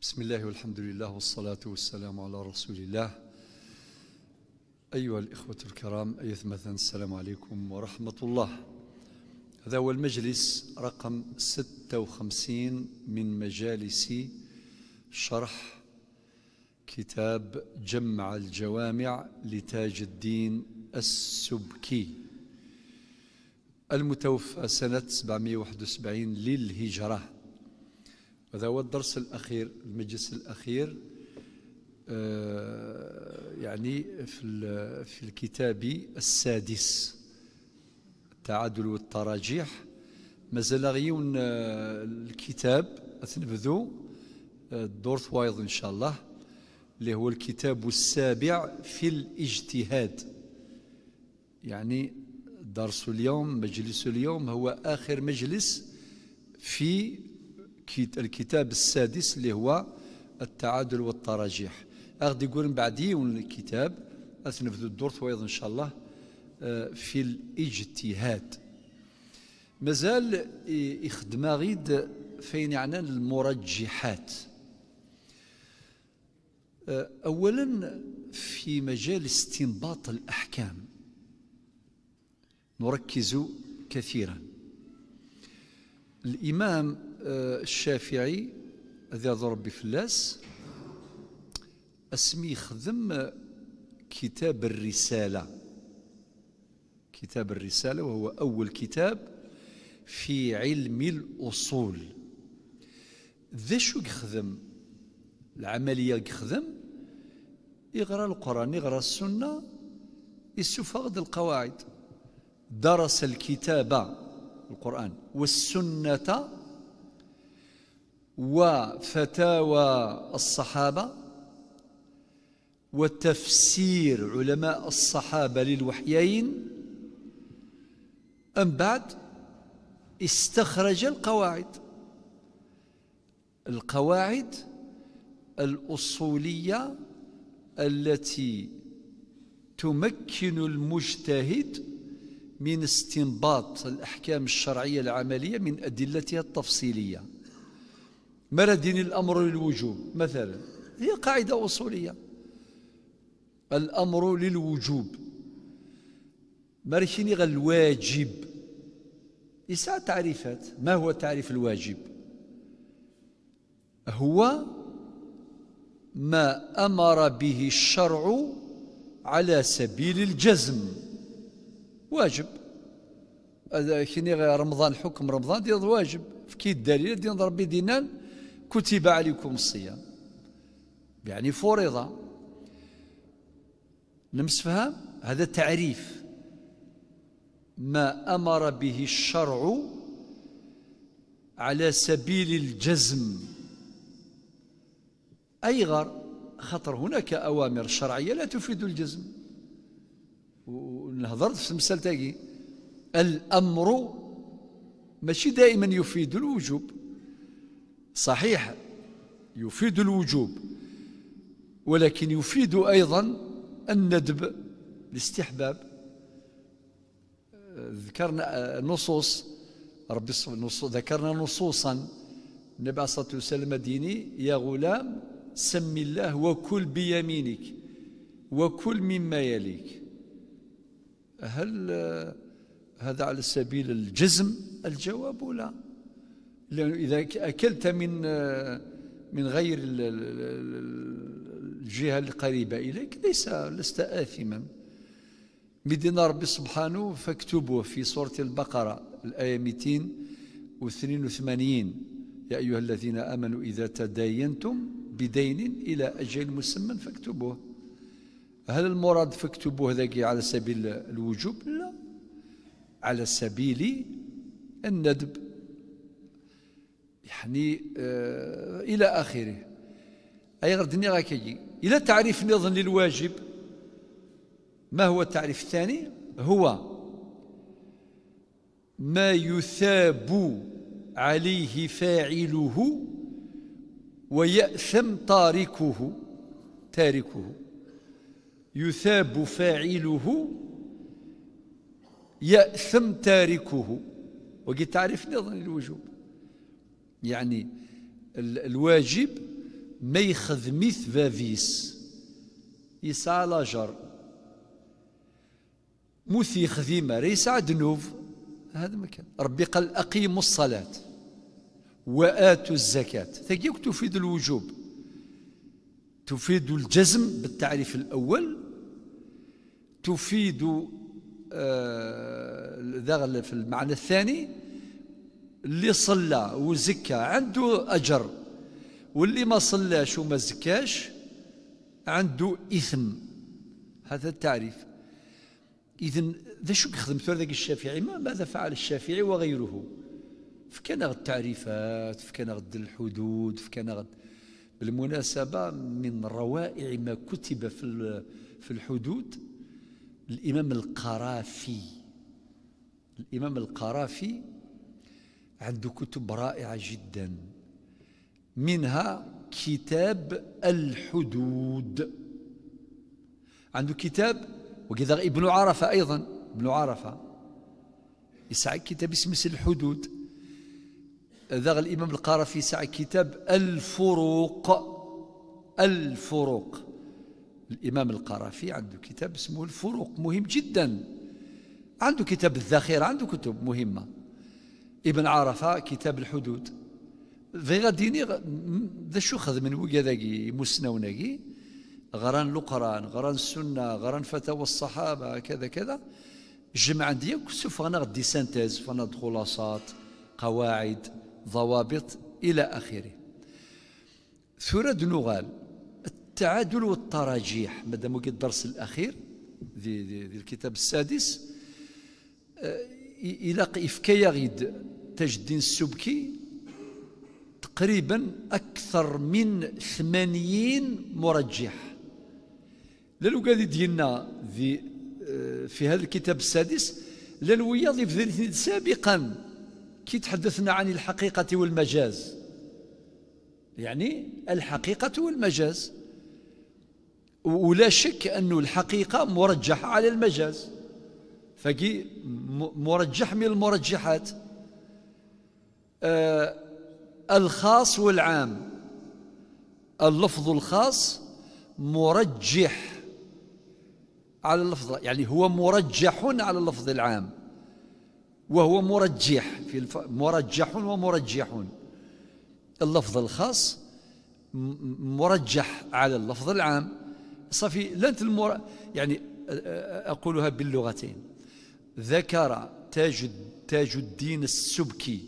بسم الله والحمد لله والصلاة والسلام على رسول الله أيها الإخوة الكرام أيثمة السلام عليكم ورحمة الله هذا هو المجلس رقم 56 من مجالس شرح كتاب جمع الجوامع لتاج الدين السبكي المتوفى سنة 771 للهجرة هذا هو الدرس الأخير المجلس الأخير آه، يعني في في الكتاب السادس التعادل والتراجيح مازال غيون آه، الكتاب تنبذو آه، الدورث وايض إن شاء الله اللي هو الكتاب السابع في الاجتهاد يعني درس اليوم مجلس اليوم هو آخر مجلس في الكتاب السادس اللي هو التعادل والتراجيح غادي يقول بعدي الكتاب أثنفذ الدور وأيضا إن شاء الله آه، في الاجتهاد مازال يخدم غيد فين يعني المرجحات آه، أولا في مجال استنباط الأحكام نركز كثيرا الإمام الشافعي هذا ربي فلاس اسمي خدم كتاب الرسالة كتاب الرسالة وهو أول كتاب في علم الأصول ذا شو يخدم العملية يخدم يقرأ القرآن يقرأ السنة يسوف القواعد درس الكتاب القرآن والسنة وفتاوى الصحابة وتفسير علماء الصحابة للوحيين أم بعد استخرج القواعد القواعد الأصولية التي تمكن المجتهد من استنباط الأحكام الشرعية العملية من أدلتها التفصيلية مردين الأمر للوجوب مثلا هي قاعدة أصولية الأمر للوجوب مرشيني غير الواجب إساء تعريفات ما هو تعريف الواجب هو ما أمر به الشرع على سبيل الجزم واجب هذا كيني رمضان حكم رمضان ديال واجب في كي الدليل دين ربي دينان كتب عليكم الصيام يعني فرض فهم هذا تعريف ما أمر به الشرع على سبيل الجزم أي غر خطر هناك أوامر شرعية لا تفيد الجزم ونهضرت في مسألة الأمر ماشي دائما يفيد الوجوب صحيح يفيد الوجوب ولكن يفيد أيضا الندب الاستحباب ذكرنا نصوص ربي ذكرنا نصوصا النبي صلى الله عليه وسلم ديني يا غلام سم الله وكل بيمينك وكل مما يليك هل هذا على سبيل الجزم الجواب لا لأنه إذا أكلت من آه، من غير الجهة القريبة إليك ليس لست آثما بدين ربي سبحانه فاكتبوه في سورة البقرة الآية 282 يا أيها الذين آمنوا إذا تداينتم بدين إلى أجل مسمى فاكتبوه هل المراد فاكتبوه ذاك على سبيل الوجوب؟ لا على سبيل الندب يعني آه, إلى آخره أي غير الدنيا غاكيجي كيجي إلى تعريف نظن للواجب ما هو التعريف الثاني هو ما يثاب عليه فاعله ويأثم تاركه تاركه يثاب فاعله يأثم تاركه وقد تعرف نظن الوجوب يعني الواجب ما يخدميث فافيس يسعى لاجر موثي خذيمة ريسع دنوف هذا مكان ربي قال أقيموا الصلاة وآتوا الزكاة ثقيك تفيد الوجوب تفيد الجزم بالتعريف الأول تفيد آه، ذغل في المعنى الثاني اللي صلى وزكى عنده أجر واللي ما صلاش وما زكاش عنده إثم هذا التعريف إذا ذا شو يخدم ذاك الشافعي ما ماذا فعل الشافعي وغيره فكان غد التعريفات فكان غد الحدود فكان غد بالمناسبة من روائع ما كتب في في الحدود الإمام القرافي الإمام القرافي عنده كتب رائعة جدا منها كتاب الحدود عنده كتاب وكذا ابن عرفة أيضا ابن عرفة يسعى كتاب اسمه الحدود ذاغ الإمام القارفي يسعى كتاب الفروق الفروق الإمام القارفي عنده كتاب اسمه الفروق مهم جدا عنده كتاب الذخيرة عنده كتب مهمة ابن عرفة كتاب الحدود في غديني ذا شو خذ من وكذاكي مسنوناكي غران القران غران السنة غران فتاوى الصحابة كذا كذا جمع عندي سوف أنا غدي سانتيز فانا خلاصات قواعد ضوابط إلى آخره ثورة نغال التعادل والتراجيح مادام الدرس الأخير ذي الكتاب السادس آه، إلى إفكياغيد تاج الدين السبكي تقريبا أكثر من ثمانين مرجح للوكادي ديالنا دي في هذا الكتاب السادس للوياض يبذل سابقا كي تحدثنا عن الحقيقة والمجاز يعني الحقيقة والمجاز ولا شك أن الحقيقة مرجحة على المجاز فكي مرجح من المرجحات آه الخاص والعام اللفظ الخاص مرجح على اللفظ يعني هو مرجح على اللفظ العام وهو مرجح في الف... مرجح ومرجح اللفظ الخاص مرجح على اللفظ العام صافي لنت المر... يعني أقولها باللغتين ذكر تاج, تاج الدين السبكي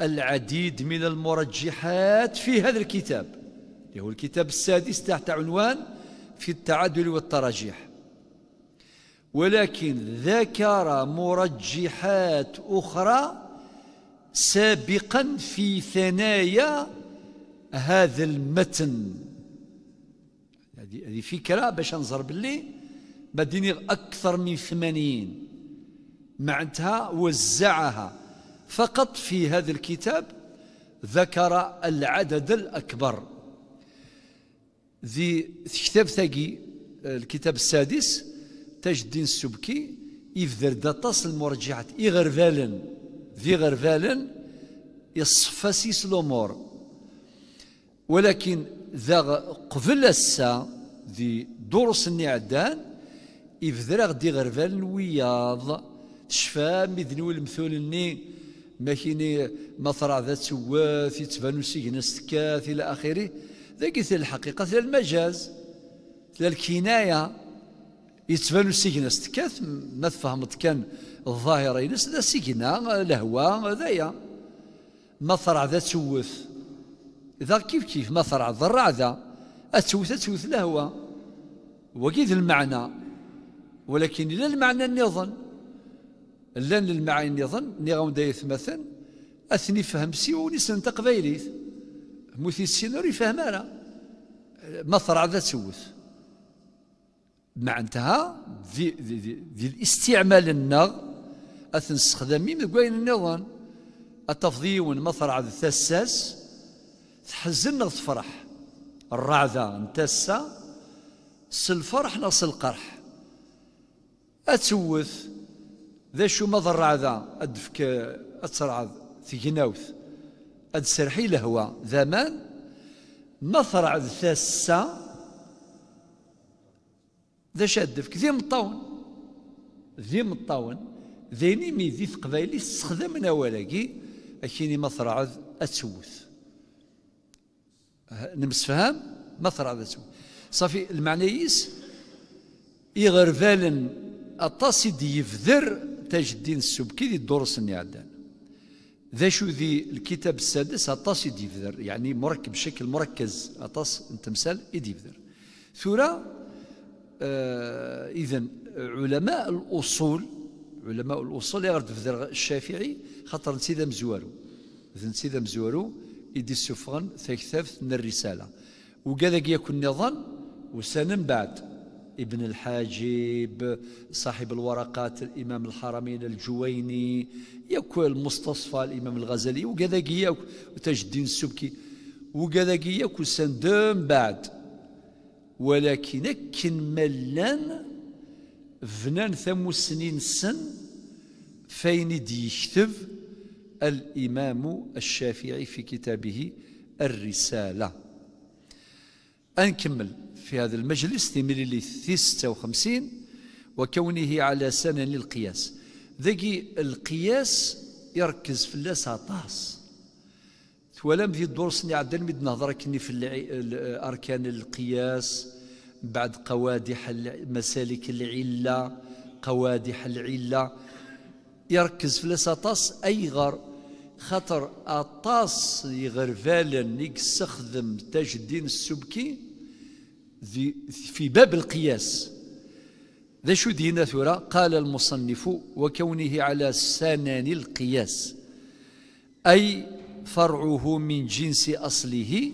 العديد من المرجحات في هذا الكتاب اللي هو الكتاب السادس تحت عنوان في التعدل والتراجيح ولكن ذكر مرجحات أخرى سابقا في ثنايا هذا المتن هذه فكرة باش نزرب اللي مديني أكثر من ثمانين معنتها وزعها فقط في هذا الكتاب ذكر العدد الأكبر ذي كتاب ثقي الكتاب السادس تاج الدين السبكي يفذر داطاس المرجعات فالن ذي فالن يصفاسيس الأمور ولكن ذا قبل السا ذي درس النعدان يفذر غر غرفال وياض شفا مذنو المثول ماكيني مطرع ذات سواث يتبانو سجن تكاث إلى آخره ذاك الحقيقة ذا المجاز ذا الكناية يتبانو سجن تكاث ما تفهمت كان الظاهرة ينس ذا سيجنا لهوا ذايا مطرع ذات سواث إذا كيف كيف مطرع ذرع ذا أتوث أتوث لهوا وكيد المعنى ولكن إلى المعنى النظن لان المعاين يظن ني غون دايث مثلا اثني فهم سيوني سن تقبايليت موثي السينور يفهم انا مطرع ذا تسوس معناتها في ذي, ذي, الاستعمال النغ اثن استخدامي من كاين النظام التفضيون مصرع ذا تساس تحزن تفرح الرعدة نتسا سلفرح نص القرح أتوث ذا شو ما ضرع ذا أدفك أتسرعذ ثقناوث أدسرحي لهوا ذمان ما ثرع ثاسة ذا شادفك ذي مطاون ذي مطاون ذيني مي ذي ثقبايلي استخدمنا ولاقي أكيني ما ثرع أتسوث أه، نمسفهام ما ثرع أتسوث صافي المعنى يس يغرفالن أطاس يفذر تاج الدين السبكي دي الدروس اللي عندنا ذا شو ذي الكتاب السادس أطاس يديفذر يعني مركب بشكل مركز أطاس تمثال يديفذر ثورة آه إذا علماء الأصول علماء الأصول يغرد في الشافعي خاطر نسيدا مزوارو نسيدا مزوارو يدي السفغان ثيكثاف الرسالة وقال لك يكون نظام وسنن بعد ابن الحاجب صاحب الورقات الإمام الحرمين الجويني ياكو المستصفى الإمام الغزالي وكذاك ياك وتاج الدين السبكي وكذاك ياك وسندم بعد ولكن كن ملان فنان ثم سنين سن فين يكتب الإمام الشافعي في كتابه الرسالة أنكمل في هذا المجلس لمليلي 56 وكونه على سنن القياس ذكي القياس يركز في الناس عطاس ولم في الدروس اللي عندنا نمد نهضر كني في اركان القياس بعد قوادح مسالك العله قوادح العله يركز في الاساطاس اي غر خطر اطاس يغرفالا يستخدم تجدين السبكي في باب القياس ذا شو دينا ثرى قال المصنف وكونه على سنن القياس أي فرعه من جنس أصله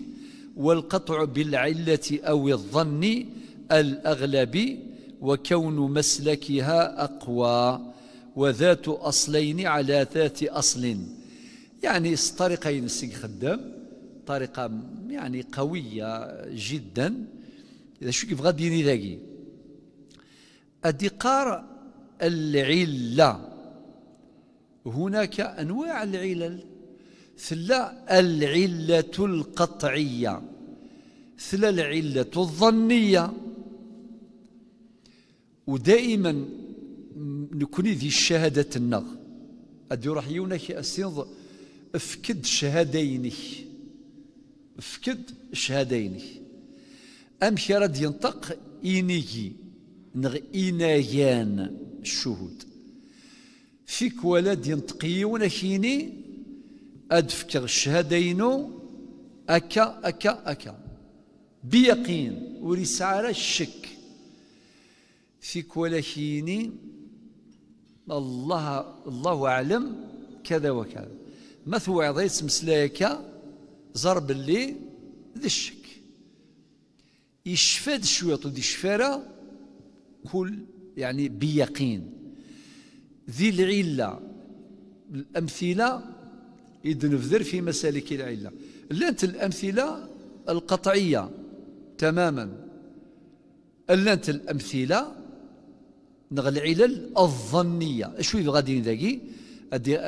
والقطع بالعلة أو الظن الأغلب وكون مسلكها أقوى وذات أصلين على ذات أصل يعني طريقين السيد خدام طريقة يعني قوية جدا إذا شو كيف غادي يني ذاكي قار العلة هناك أنواع العلل ثلا العلة القطعية ثلا العلة الظنية ودائما نكوني ذي الشهادة النغ أدي راح يونك أسيض افكد شهادينك افكد شهادينك أمشي راد ينطق إنيكي نغ إنايان الشهود فيك ولد ينطق يون ادفك أدفكر أكا أكا أكا بيقين ورسالة الشك فيك ولكيني الله الله أعلم كذا وكذا مثوى عضيت مسلايكا زرب اللي ذي الشك يشفد شوية ودي الشفارة كل يعني بيقين ذي العلة الأمثلة يدنفذر في مسالك العلة لانت الأمثلة القطعية تماما لانت الأمثلة نغ العلل الظنية شوي غادي ذاكي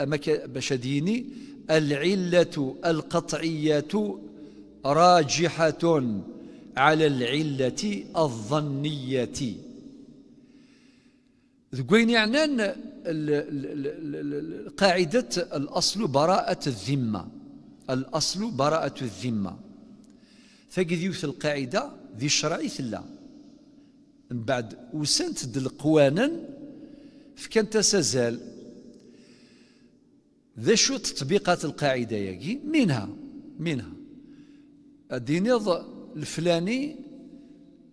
باش بشديني العلة القطعية راجحة على العلة الظنية ذكوين يعنان قاعدة الأصل براءة الذمة الأصل براءة الذمة فقد يوث القاعدة ذي شرعي ثلا من بعد وسنت دل قوانن فكان تسازال ذا شو تطبيقات القاعدة يجي منها منها الدين الفلاني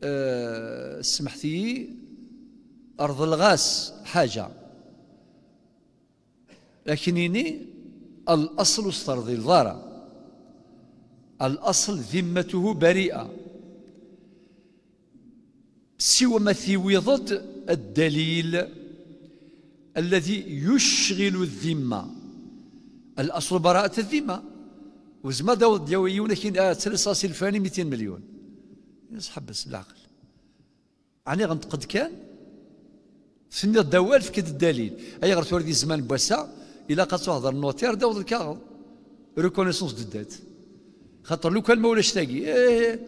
أه سمحتي أرض الغاس حاجة لكنني الأصل استرضي الضارة الأصل ذمته بريئة سوى ما ثيوضت الدليل الذي يشغل الذمة الأصل براءة الذمة وزما داو دياوي ولكن آه تلصاصي الفاني 200 مليون يصحب بس العقل عني غنتقد كان سنة الدوال في كد الدليل اي غير توري زمان بوسا الا قد تهضر النوتير داو الكاغو ريكونيسونس ددات خاطر لو كان ما ولاش تاقي إيه،, إيه،, إيه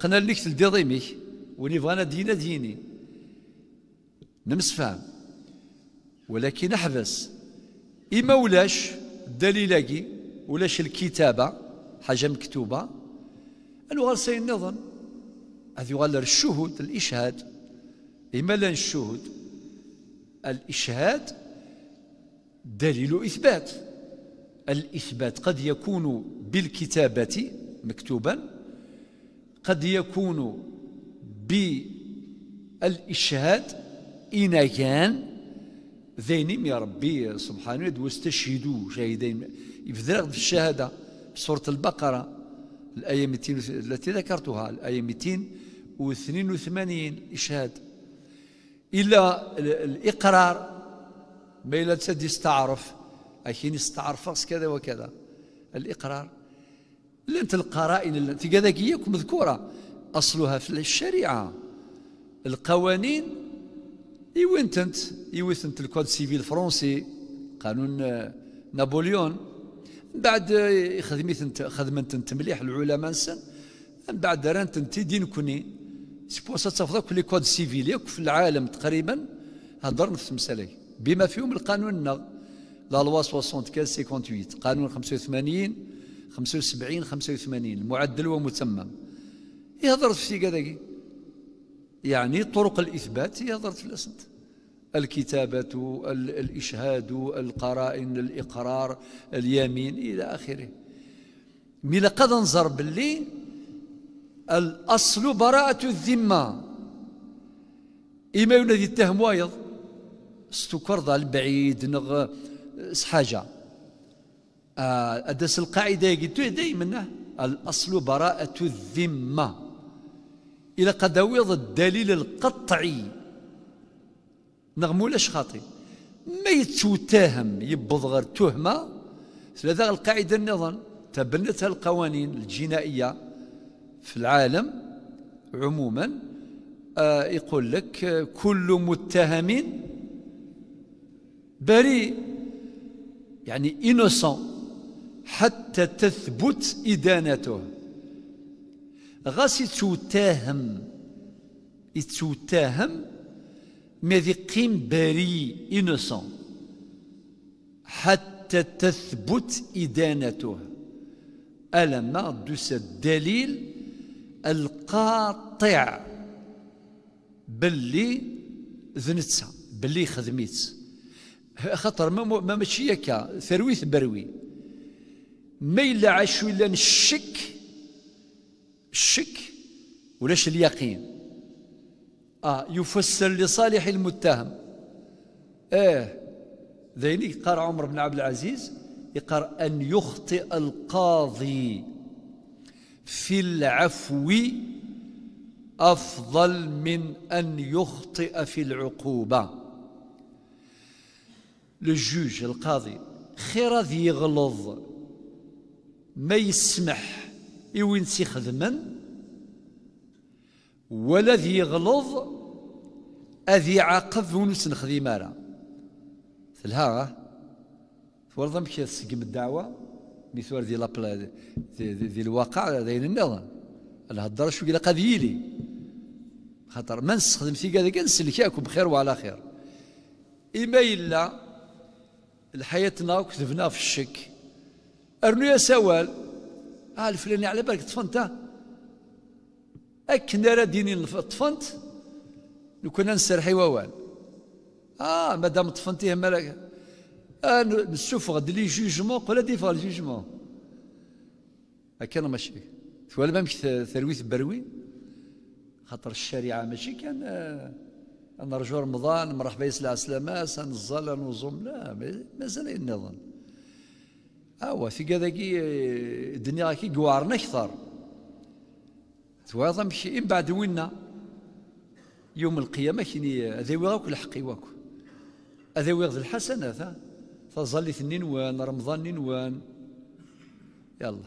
قنا ليك دي ضيميك وني فغانا دينا ديني نمس فهم ولكن احبس اي ولاش الدليل ولاش الكتابة حاجة مكتوبة سي النظم هذه غير الشهود الإشهاد إما لان الشهود الإشهاد دليل إثبات الإثبات قد يكون بالكتابة مكتوبا قد يكون بالإشهاد إن كان ذينم يا ربي سبحانه واستشهدوا شاهدين يفدرغ في الشهادة في سورة البقرة الآية 200 التي ذكرتها الآية 282 إشهاد إلا الإقرار ما إلا تسدي استعرف أكين استعرف كذا وكذا الإقرار لأنت القرائن في كذا مذكورة أصلها في الشريعة القوانين يوينتنت يوينتنت الكود سيفيل الفرنسي قانون نابليون بعد خدمت خدمت مليح العلماء نسن من بعد رانت انتي دين كوني سبوسا تفضل كل كود سيفيل ياك في العالم تقريبا هضر نفس المساله بما فيهم القانون النغ لا لوا 75 58 قانون 85 75 85 المعدل ومتمم يهضر في كذا يعني طرق الاثبات يهضر في الاسنت الكتابة الإشهاد القرائن الإقرار اليمين إلى آخره من قد انظر باللي الأصل براءة الذمة إما ينادي التهم وايض ستكرض البعيد نغ سحاجة أدس آه، القاعدة يقيتو دايما الأصل براءة الذمة إلى قد الدليل القطعي نغمولاش خاطي ما يتوتاهم يبض غير تهمة لذا القاعدة النظام تبنتها القوانين الجنائية في العالم عموما آه يقول لك كل متهم بريء يعني إنوسون حتى تثبت إدانته غاس يتوتاهم يتوتاهم مي ذي قيم بريء انوسون حتى تثبت إدانته ألما دوس الدليل القاطع باللي ذنتها باللي خدميت خاطر ما ماشي هكا ثرويث بروي ما إلا عاش إلا الشك الشك ولاش اليقين آه يفسر لصالح المتهم ايه ذيني قال عمر بن عبد العزيز يقرأ أن يخطئ القاضي في العفو أفضل من أن يخطئ في العقوبة للجوج القاضي خير ذي يغلظ ما يسمح يوين سي خدمن ولا ذي يغلظ أذي عاقب ونس نخذي مارا تلها فرضا مش تسقم الدعوة مثوار ذي لابلا ذي الواقع ذين النظام الهضرة شو إلا قد خاطر ما نستخدم في كذا كان نسلكاكم بخير وعلى خير إما إلا حياتنا وكتبنا في الشك أرنو يا سوال آه الفلاني على بالك طفنته أكن راه ديني طفنت لو كنا نسرحي ووال اه مادام طفنتيه مالك آه نشوف غد لي جوجمون قولا ديفا جوجمون هكا ماشي ماشي ما مش ثرويث بروي خاطر الشريعه ماشي كان آه رجوع رمضان مرحبا يسلع سلاماس نزال نظم لا مازال النظام اوا آه، في كي آه، الدنيا كي قوارنا اكثر تواظم شي من بعد وينا يوم القيامة كيني هذا وراك الحق واك هذا وغد الحسنات تظلي ثنين وان رمضان نين وان يلا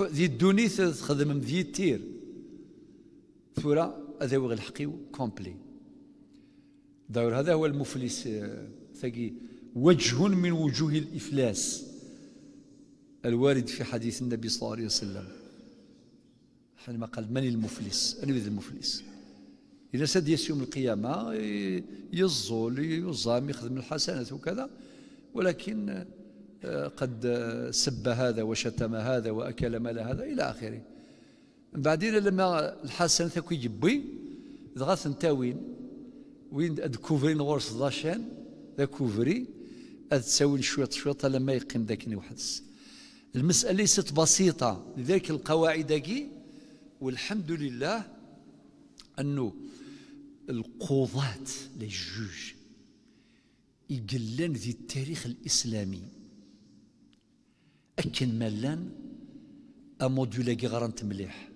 ذي الدوني تخدم ذي التير ثورة هذا وغد الحقي كومبلي دور هذا هو المفلس آه، ثقي وجه من وجوه الإفلاس الوارد في حديث النبي صلى الله عليه وسلم حينما قال من المفلس أنا ذا المفلس إلى ساد يوم القيامة يزول يزام يخدم الحسنات وكذا ولكن آه، قد آه، سب هذا وشتم هذا وأكل مال هذا إلى آخره من بعدين لما الحسن ثكو يجبي ذا نتاوين وين اد كوفرين غورس ضاشان ذا كوفري اد تساوين شويط شويط لما يقيم ذاك واحد المسألة ليست بسيطة لذلك القواعد كي والحمد لله انه القضاة لي جوج يقلان ذي التاريخ الاسلامي اكن ملان امودولاكي غرانت مليح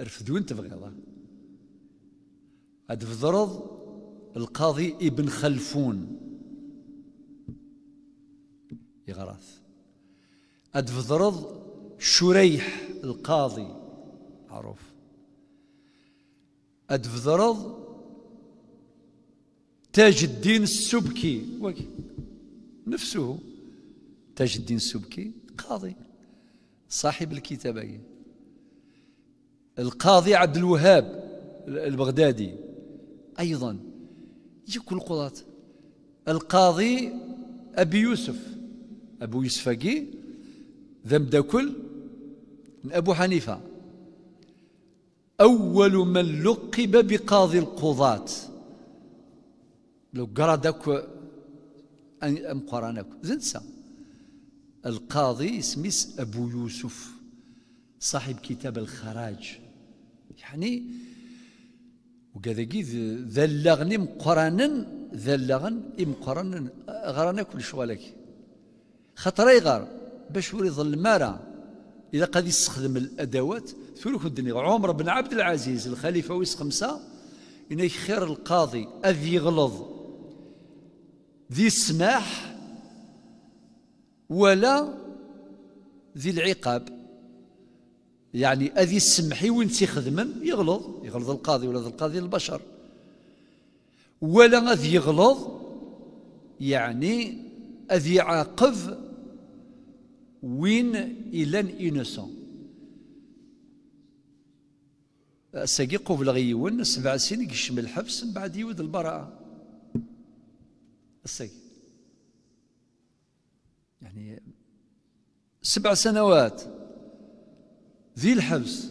رفدو انت تبغيضه هاد فضرض القاضي ابن خلفون يغراث هاد فضرض شريح القاضي عرف أدفضرض تاج الدين السبكي وكي. نفسه تاج الدين السبكي قاضي صاحب الكتابين القاضي عبد الوهاب البغدادي أيضا كل القضاة القاضي أبي يوسف أبو يوسف ذنب كل من أبو حنيفة أول من لقب بقاضي القضاة لو قرا أم قرانك زنسى القاضي اسمه أبو يوسف صاحب كتاب الخراج يعني وكذا كي ذلغني مقرانا ذلغن مقرانا غرانا كل شوالك خطر يغار باش وري ظل مارا إذا قد يستخدم الأدوات ثلث الدنيا عمر بن عبد العزيز الخليفة ويس خمسة إن خير القاضي أذ يغلظ ذي السماح ولا ذي العقاب يعني أذي السمحي وين تيخدمن يغلظ يغلظ القاضي ولا القاضي البشر ولا أذي يغلظ يعني أذي يعاقب وين إلان إنسان أساقي قبل غيون سبع سنين يشم الحبس من بعد يود البراءة أساقي يعني سبع سنوات ذي الحبس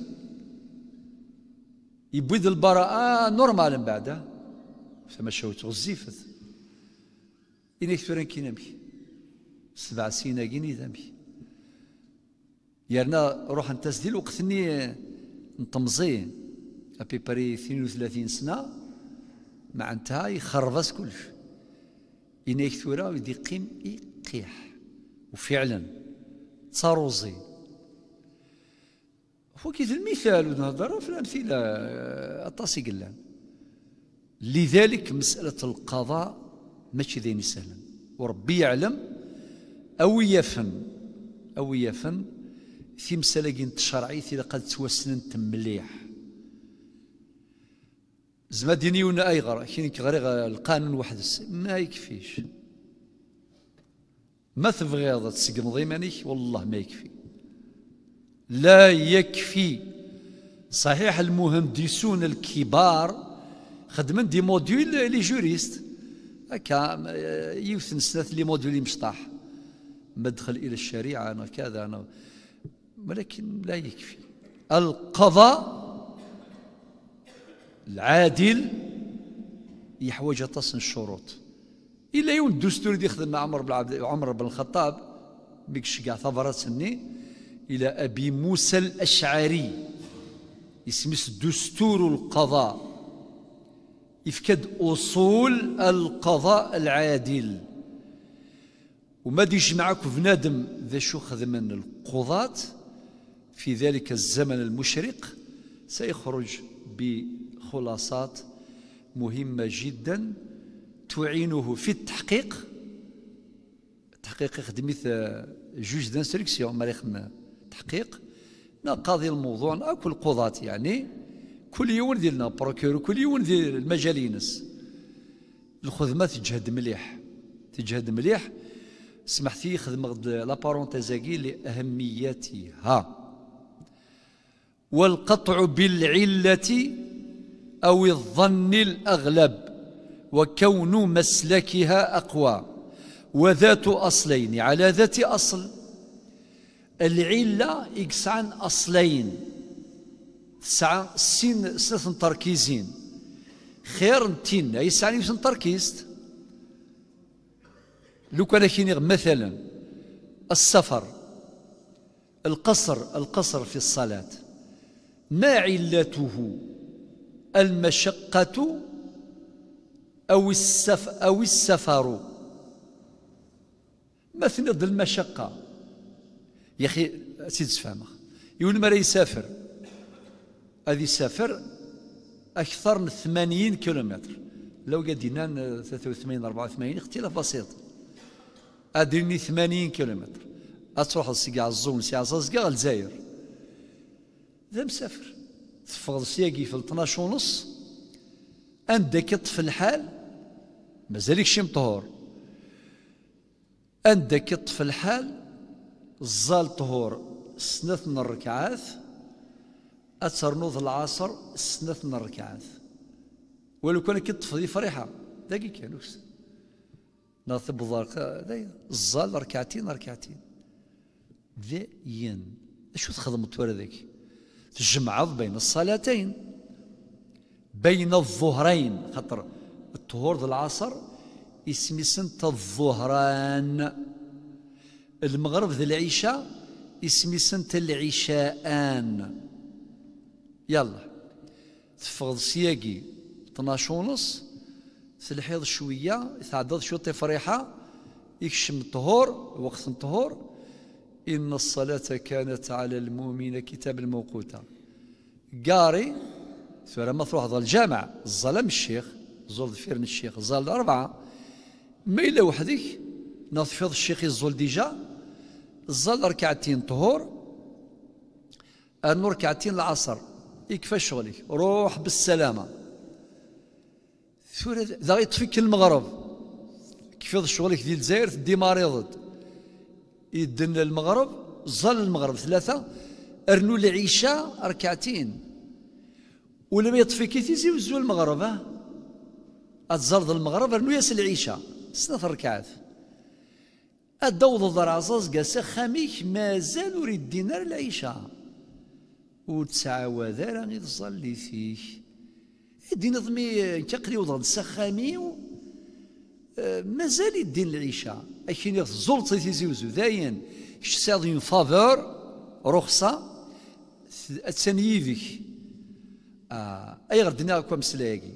يبيد البراءة نورمال من بعدها فما شوت غزيفت إنك فرنكي نمي سبع سنين أجيني ذنبي يرنا روح نتسديل وقتني نطمزي ابي بري 32 سنه معناتها يخربس كلش ينيك يكثورا ويدي قيم يقيح وفعلا تصاروزي هو كيف المثال ونهضر في الامثله أطاسي قلان لذلك مساله القضاء ماشي ذين سهلا وربي يعلم او يفن او يفن في مسالكين تشرعي إذا قد توسنت مليح زعما ديني ونا أي غرا كين كغري القانون واحد ما يكفيش ما هذا تسقم ضيمانيك والله ما يكفي لا يكفي صحيح المهندسون الكبار خدمن دي موديول لي جوريست هكا يوثن سنة لي موديول مشطاح مدخل الى الشريعه انا كذا انا ولكن لا يكفي القضاء العادل يحوج تصن الشروط الا يوم الدستور اللي يخدم مع عمر بن عبد عمر بن الخطاب بيكش كاع ثبرات سني الى ابي موسى الاشعري اسمس دستور القضاء يفقد اصول القضاء العادل وما ديش معاك بنادم ذا شو من القضاه في ذلك الزمن المشرق سيخرج بخلاصات مهمة جدا تعينه في التحقيق تحقيق مثل جوج دانستركسيون مريخ تحقيق قاضي الموضوع كل قضاة يعني كل يوم ديالنا بروكيور كل يوم ديال المجال ينس الخدمة تجهد مليح تجهد مليح سمحتي خدمة لابارونتيزاكي لأهميتها والقطع بالعلة أو الظن الأغلب وكون مسلكها أقوى وذات أصلين على ذات أصل العلة عن أصلين تسعة سين سنة تركيزين خير أي يسعني سن تركيزت لو كان كينيغ مثلا السفر القصر القصر في الصلاه ما علته المشقة أو السف أو السفر ضد المشقة يا أخي سيد سفامه يقول ما يسافر هذه يسافر أكثر من 80 كيلومتر لو قدينا 83 84 اختلاف بسيط أدرني 80 كيلومتر أتروح لسقاع الزون ساعة الزاير ذا مسافر تفضل سياقي في 12 ونص عندك كطف الحال مازالك شي مطهور عندك كطف الحال زال طهور سنثن الركعات أترنوض العصر سنثن الركعات ولو كان كتفضي فريحه دقيقة كانوس ناثب الضرق الزال ركعتين ركعتين ذا ين شو تخدم التوالى ذاك تجمعض بين الصلاتين بين الظهرين خطر الطهور ذو العصر اسمي سنت الظهران المغرب ذو العشاء اسمي سنت العشاءان يلا تفغض سياقي 12 ونص تلحيض شويه تعدد شويه فريحه يكشم الطهور وقت الطهور إن الصلاة كانت على المؤمن كتابا موقوتا قاري سورة مطروح ظل الجامع ظلم الشيخ ظل فيرن الشيخ ظل أربعة ما إلا وحدك نظفظ الشيخ الظل ديجا ظل ركعتين طهور أنو ركعتين العصر يكفى شغلك روح بالسلامة ثورة ذا يطفيك المغرب كفض شغلك ديال الجزائر تدي مريضت يدن للمغرب ظل المغرب ثلاثة أرنو العشاء ركعتين ولما يطفي كي تيزي وزو المغرب ها أتزرد المغرب أرنو ياس العشاء ثلاث ركعات الدوض الضرازاز قاسا خميك مازال أريد دينار العشاء وتسعى وذا راني تصلي فيه دين ضمي كقلي وضغط سخامي مازال يدين العيشة أكين الزلطة تيزيوزو داين شتساض اون فافور رخصة أتسان آه. أي دنيا هكا مسلاكي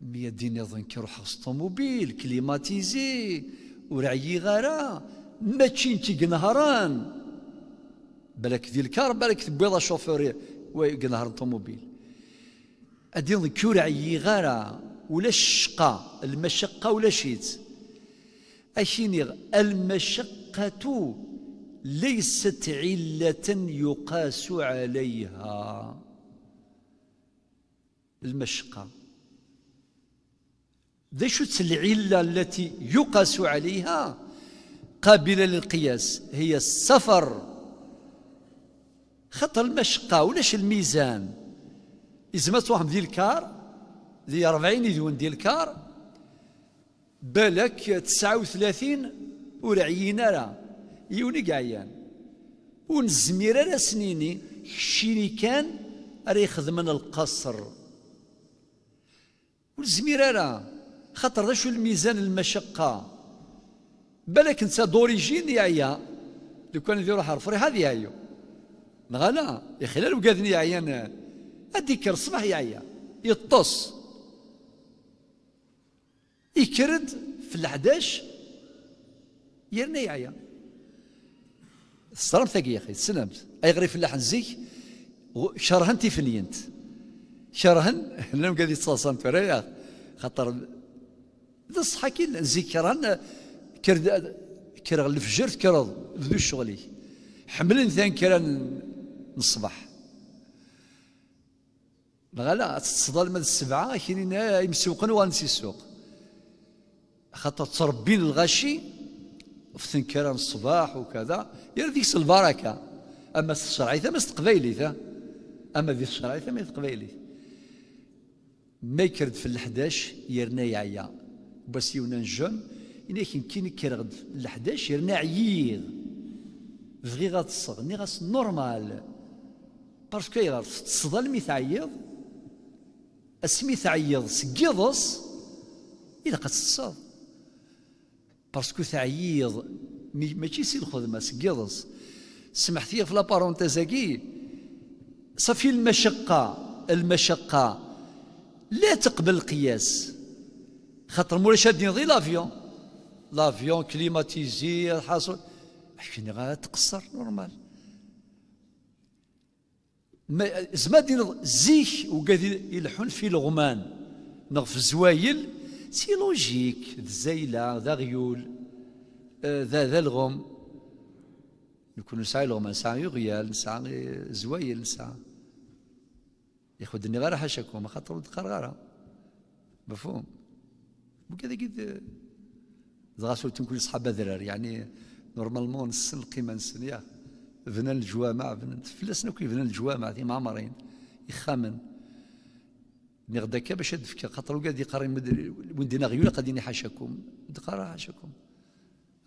مي دين يظن كي روح الطوموبيل كليماتيزي ورعي غارا ماشي تي قنهران بالك ديال الكار بالك شوفوري وي قنهر الطوموبيل ادين كي عيي غارا ولا الشقة المشقة ولا شيت أشينيغ المشقة ليست علة يقاس عليها المشقة ذا شت العلة التي يقاس عليها قابلة للقياس هي السفر خطر المشقة ولاش الميزان إزمت واحد ديال الكار ذي 40 يدون ديال الكار بالك 39 وثلاثين عيين راه يوني كاعيان ونزمير راه سنيني شيني كان راه من القصر ونزمير راه خاطر ذا شو الميزان المشقة بالك انت دوريجين يا عيا لو كان يديروا حرفري هذه هيو نغالا يا خلال وقادني عيان اديك الصباح يا عيا يطص يكرد في العداش يرنا يعيا الصرام ثقي يا اخي سلمت اي غريب فلاح نزيك شرهن تيفنينت شرهن انا قد يتصاصم فريا خاطر ذا الصحه كي نزيك شرهن كرد كرغ الفجر كرض ذو شغلي حملن ثان كران الصباح غلا تصدل من السبعه كاينين يمسوقن وانسي السوق خاطر تربين الغشي في ثنكران الصباح وكذا يا ديك البركه اما الشرعية ما تقبيلي اما ذي الشرعية ما تقبيلي ما يكرد في الحداش يرنا يعيا بس يونان جون إني كي كي نكرد الحداش يرنا عييض فغي غاتصغ ني غاس نورمال باسكو يغار تصدل مي تعيض اسمي تعيض سكيضص إذا قد تصدل باسكو تعييض ماشي سي الخدمه سمحت سمحتي في لابارونتيزاكي صافي المشقه المشقه لا تقبل القياس خاطر مولاي شادين غير لافيون لافيون كليماتيزي حاصل كني تقصر نورمال زمان زيك وقاد يلحون في الغمان نغف زوايل سي لوجيك ذا الزيلة ذا غيول ذا ذا الغم نكون نسعى الغم نسعى غيال نسعى زوايل نسعى ياخذني غير حاشاكم خاطر ولد قرغره مفهوم وكذا كذا زغاسو تنكون صحاب ذرار يعني نورمالمون نسن القيمه نسن ياه بنى الجوامع بنى تفلسنا كي بنى الجوامع ذي معمرين يخامن نغدك باش نفكر خاطر وقاد دي وين دينا غيول قادين حاشاكم دقارا حاشاكم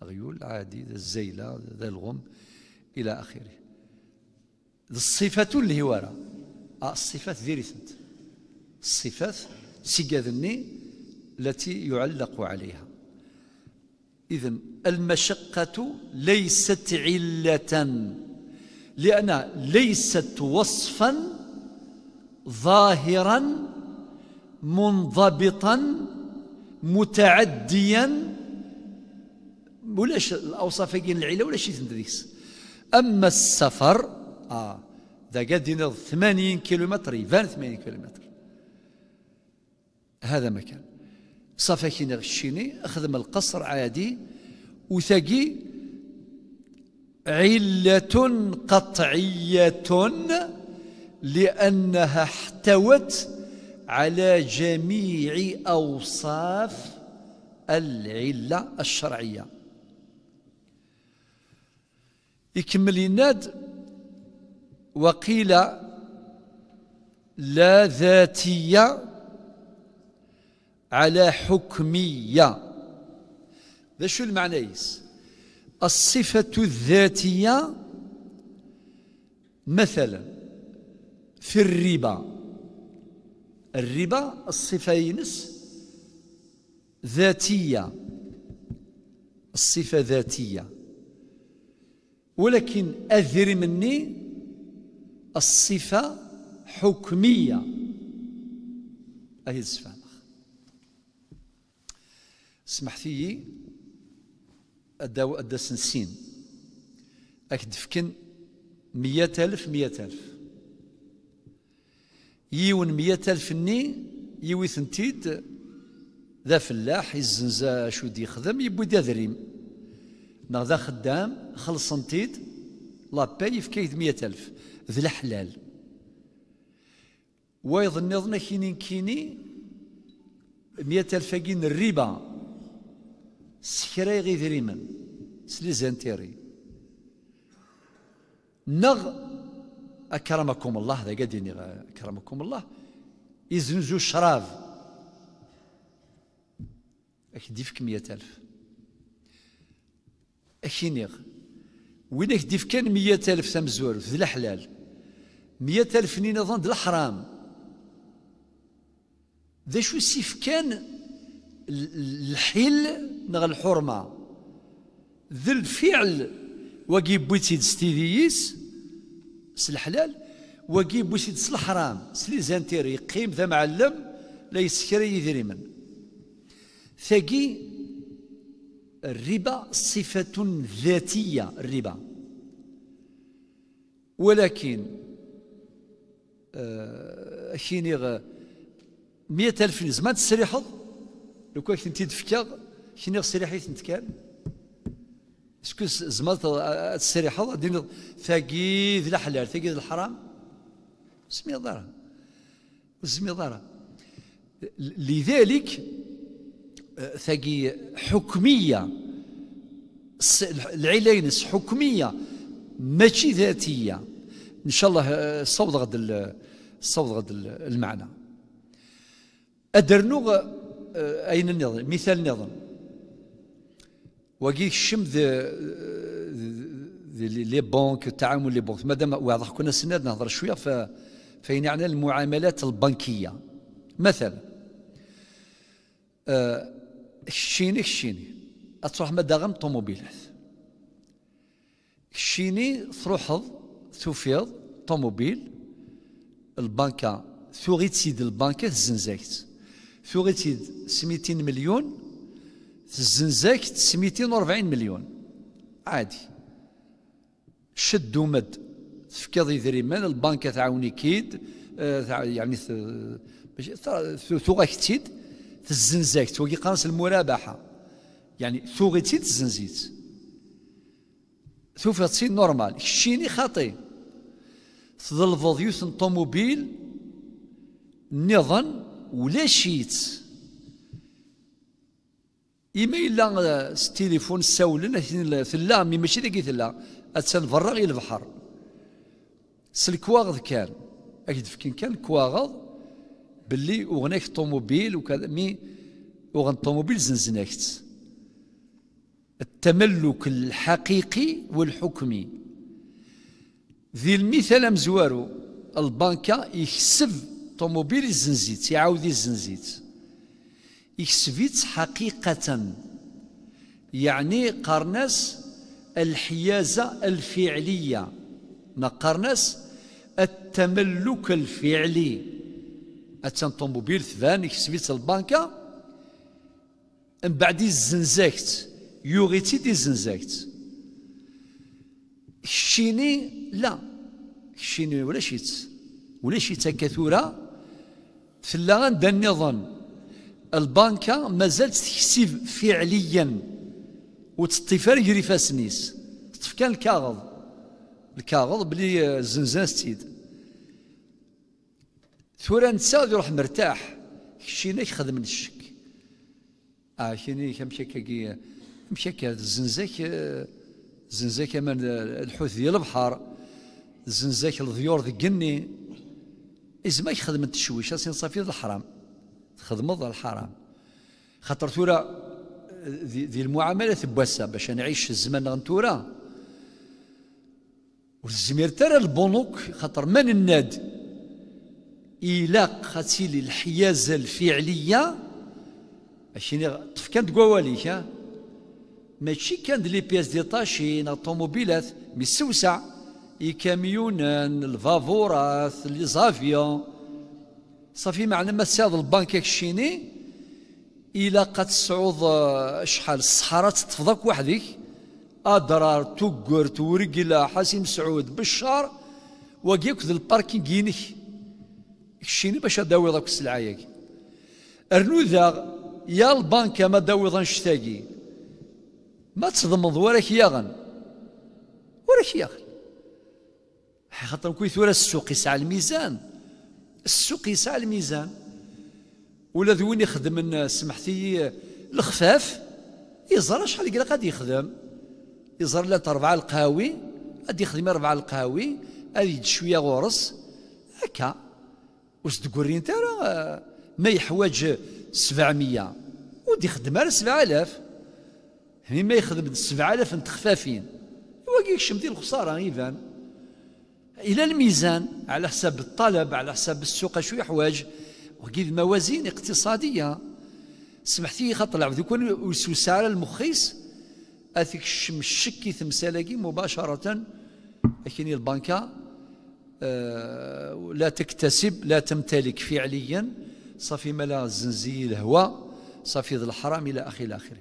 غيول عادي ذا الزيلة ذا الغم إلى آخره الصفات اللي ورا آه، الصفات فيريسنت الصفات سيكادني التي يعلق عليها إذا المشقة ليست علة لأنها ليست وصفا ظاهرا منضبطا متعديا ولاش الاوصاف كاين يعني العيله ولا شي تندريس اما السفر اه ذا قد 80 كيلومتر 80 كيلومتر هذا مكان صافي كي نغشيني اخدم القصر عادي وثقي علة قطعية لأنها احتوت على جميع أوصاف العلة الشرعية يكمل يناد وقيل لا ذاتية على حكمية ذا شو المعنى يس الصفة الذاتية مثلا في الربا الربا الصفة ينس ذاتية الصفة ذاتية ولكن أذر مني الصفة حكمية أهي الزفانخ سمحتي أداو أدا سنسين أكدفكن مية ألف مية ألف يون مية ألف-ني يوي ثنتيد ذا فلاح يزنزا شو دي يخدم يبوي ذا دريم نغ ذا خدام باي في كيد مية ألف ذي الحلال وايض نظن كيني كيني مية ألف كين الربا سكراي غي دريما سليزانتيري نغ أكرمكم الله هذا قديني أكرمكم الله إزنزو الشراب أكديفك فيك مية ألف أكينيغ وين أكدي كان مية ألف سمزور في الحلال مية ألف نين أظن الحرام ذا شو سيف كان الحل نغ الحرمة ذا الفعل وقي بيتي دستيديس الحلال وكي بوش الحرام سلي زانتيري يقيم ذا معلم لا يسكر يدري من ثقي الربا صفة ذاتية الربا ولكن آه كيني مئة ألف زمان تسريحض لو كنت تدفكر كيني سريحي تنتكال اسكو زمرت تسري حظ دين ثقيف الحلال ثقيف الحرام اسمي ضرر اسمي ضرر لذلك آه، ثقي حكمية العلينس حكمية ماشي ذاتية إن شاء الله آه، صوت غد الصوت غد المعنى أدرنوغ آه، أين النظام مثال نظام وكي شم لي بانك التعامل لي بنك مادام واضح كنا سناد نهضر شويه ف فين يعني المعاملات البنكيه مثلا آه الشيني الشيني تروح مادا غم طوموبيلات الشيني تروح توفيض طوموبيل البنكه ثوغيتسيد البنكه الزنزايت ثوغيتسيد سميتين مليون الزنزاك 240 مليون عادي شد ومد تفكض يدريمان البنكة تعاوني كيد آه، يعني ثوغك تيد الزنزاك توقي قانس المرابحة يعني ثوغي تيد الزنزيت ثوفي تصير نورمال الشيني خاطي تظل فضيوث طوموبيل نظن ولا شيت إما إلا آه، ستيليفون ساولن ثلا مي ماشي ذاك ثلا أتسان برا غير البحر سلكواغض كان أكد فكين كان كواغض باللي أغنيك طوموبيل وكذا مي أغن طوموبيل زنزناكت التملك الحقيقي والحكمي ذي المثال مزوارو البنكة يكسب طوموبيل الزنزيت يعاود الزنزيت إكسفيتس حقيقة يعني قرنس الحيازة الفعلية ما قرنس التملك الفعلي أتان طوموبيل ثبان إكسفيتس البنكة من بعد الزنزاكت يوغيتي دي الزنزاكت الشيني لا الشيني ولا شيت ولا شيت كثورة في اللغة ظن البنكة مازال تكسب فعليا وتطيفر يجري فاسنيس تفكان الكاغض الكاغض بلي الزنزانة ستيد ثورا نتا يروح مرتاح شينا يخدم الشك اه كيني كمشي كي مشي كي الزنزاك الزنزاك من الحوت ديال البحر الزنزاك الضيور ذي إذا ما يخدم التشويش صافي الحرام خدمة الحرام خاطر تورا ذي المعامله تبوسة باش نعيش الزمن غنتورا والزمير ترى البنوك خاطر من الناد الى قاتيل الحيازه الفعليه ماشي تفكان تقواليك ها ماشي كان لي بياس دي طاشين الطوموبيلات مي السوسع الكاميونان الفافورات لي زافيون صافي معنى ما تساوض البنك الشيني إلا قد تصعود آه، شحال الصحراء تتفضك وحدك أدرار توكر تورقلا حاسم سعود بشار وقيك ذا الباركينغ ينك الشيني باش أداوي ذاك السلعة ياك أرنو ذا يا البنك ما داوي ذا نشتاقي ما تضمض وراك ياغن وراك ياغن خاطر كوي ثورة السوق يسعى الميزان السوق يسعى الميزان ولا ذوين وين يخدم سمحتي الخفاف يزرى شحال يقرا غادي يخدم يزرى لا ربعه القهاوي غادي يخدم ربعه القهاوي غادي يد شويه غرس هكا واش تقولي انت راه ما يحواج 700 ودي يخدم على 7000 هني يعني ما يخدم 7000 نتخفافين يواقيك شمتي الخساره ايفان الى الميزان على حساب الطلب على حساب السوق شو حوايج وكيد موازين اقتصاديه سمحتي العبد يكون وسوسار المخيس اثيك الشكي ثمسالكي مباشره لكن البنكة آه، لا تكتسب لا تمتلك فعليا صافي ملا الزنزي الهواء صافي الحرام الى اخره الى اخره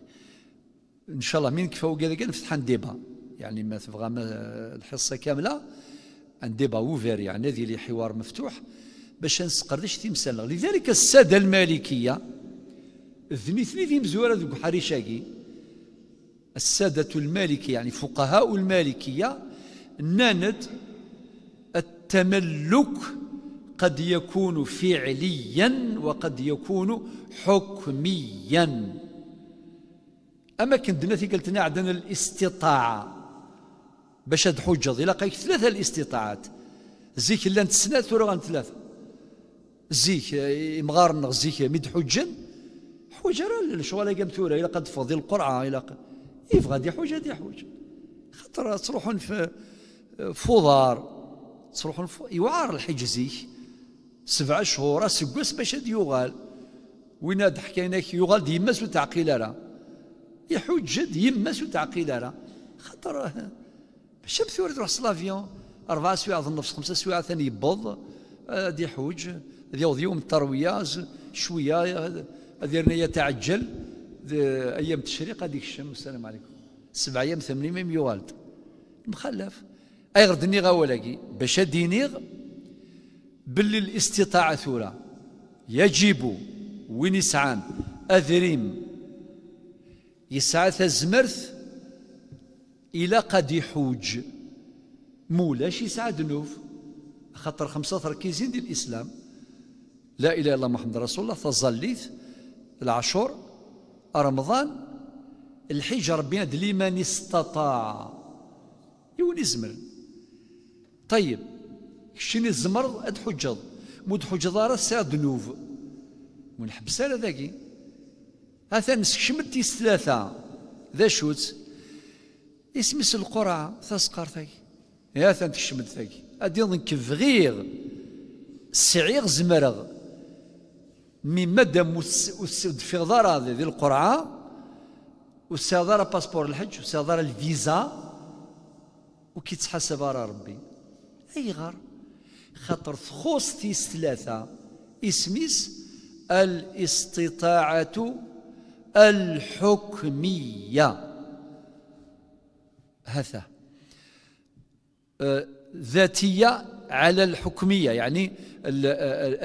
ان شاء الله من كفاو كذا نفتح ديبا يعني ما تبغى الحصه كامله ان ديبا اوفير يعني هذه حوار مفتوح باش نسقرش تمثال لذلك الساده المالكيه ذنيثني في مزوره ذو حريشاكي السادة المالكية يعني فقهاء المالكية ناند التملك قد يكون فعليا وقد يكون حكميا أما كنت في قلتنا عندنا الاستطاعة باش هاد الا لقيت ثلاثة الاستطاعات زيك الا نتسنى ثورة ثلاثة زيك مغارن زيك مد حجا حجة راه الشغل قام ثورة إلا قد فضي القرعة إلا قد يبغى دي حجة دي حجة خاطر تروحون في فضار تروحون يوعر الحجزيك سبع شهور سكوس باش هاد يغال وين حكايناك يغال سو تعقيل راه يحج ديماس وتعقيل راه خاطر الشمس ورد روح سلافيون أربعة سوايع ظن نفس خمسة سوايع ثاني يبض دي آه، حوج يوضي يوم التروية شوية هذه آه، رنية تعجل أيام التشريق هذيك الشمس السلام عليكم سبع أيام ثمانية ميم يوالد مخلف أي غير دني غاولاكي باش دينيغ باللي الاستطاعة ثورة يجب وين يسعان أذريم يسعى زمرث الى قد يحوج مولاش يسعد نوف خاطر خمسة تركيزين ديال الإسلام لا إله إلا محمد رسول الله تظليت العشر رمضان الحج ربنا لمن استطاع يون زمر طيب شني الزمر اد حجض مود حجض راه ساد نوف ونحبس حبس على ذاكي هاثا نسكشمت ثلاثة ذا شوت اسمس القرعة تسقر ثاي يا ثانت تكشمد ثاي أدي نكف غير سعيغ زمرغ مي مسود في ضرا ذي القرعة وسادر باسبور الحج وسادر الفيزا تحسب على ربي أي غار خاطر تخوص تيس ثلاثة اسميس الاستطاعة الحكمية هثة أه، ذاتية على الحكمية يعني أه،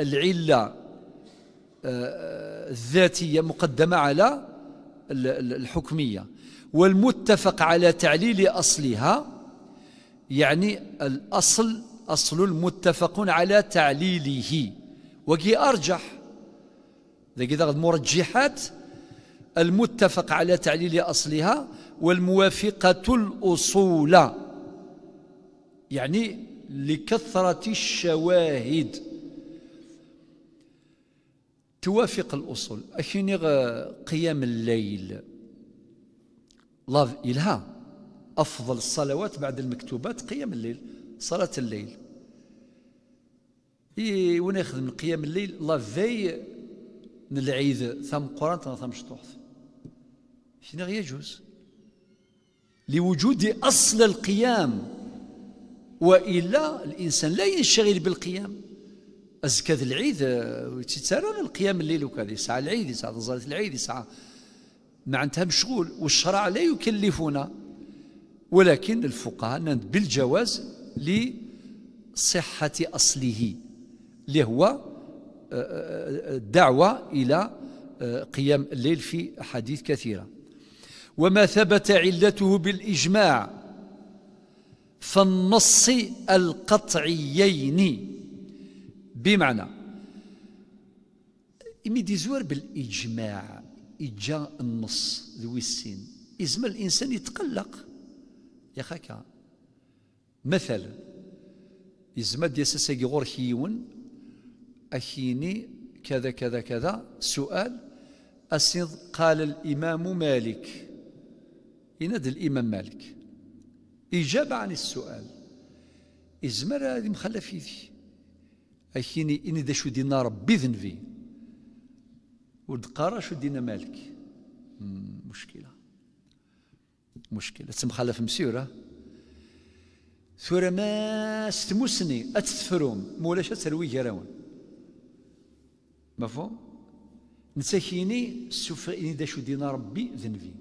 العلة أه، الذاتية مقدمة على الحكمية والمتفق على تعليل أصلها يعني الأصل أصل متفق على تعليله وكي أرجح ذاك المرجحات المتفق على تعليل أصلها والموافقة الأصول يعني لكثرة الشواهد توافق الأصول أشيني قيام الليل لاف إلها أفضل الصلوات بعد المكتوبات قيام الليل صلاة الليل إي وناخذ من قيام الليل لافي العيد ثم قران ثم شطوح شنو يجوز لوجود أصل القيام وإلا الإنسان لا ينشغل بالقيام أزكى العيد آه، تترى القيام الليل وكذا ساعة العيد ساعة صلاة العيد ما عندها مشغول والشرع لا يكلفنا ولكن الفقهاء بالجواز لصحة أصله اللي هو الدعوة آه، آه، إلى قيام الليل في أحاديث كثيرة وما ثبت علته بالإجماع فالنص القطعيين بمعنى إمي دي زوار بالإجماع إجا النص ذو السين إزم الإنسان يتقلق يا خاكا مثلا إزم دي سيسي غور هيون أخيني كذا كذا كذا سؤال أسند قال الإمام مالك يناد الإمام مالك إجابة عن السؤال إزمر هذه مخلف يدي أكيني إني دا شو دينا ربي ذنبي قرا شو دينا مالك مشكلة مشكلة تمخلف مسيرة ثورة ما ستمسني أتسفرهم مولاش تروي جراون مفهوم نساكيني السفر إني دا شو دينا ربي ذنبي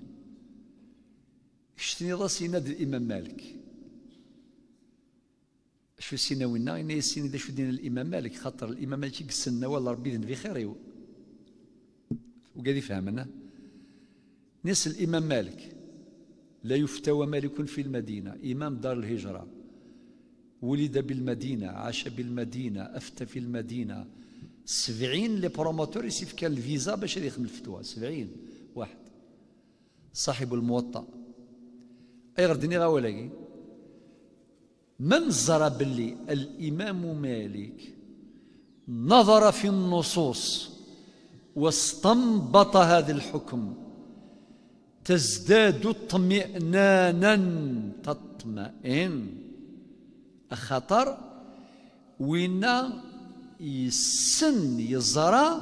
شتني راسي يناد الامام مالك شو سينا وينا انا يسيني شو دين الامام مالك خاطر الامام مالك يقسلنا والله ربي يدن في خيري وقال يفهمنا نس الامام مالك لا يفتوى مالك في المدينه امام دار الهجره ولد بالمدينه عاش بالمدينه افتى في المدينه سبعين لي بروموتور يسيف كان الفيزا باش يخدم الفتوى سبعين واحد صاحب الموطأ أي دنيا غا ولكي من زرى باللي الإمام مالك نظر في النصوص واستنبط هذا الحكم تزداد اطمئنانا تطمئن خطر وين يسن يزرى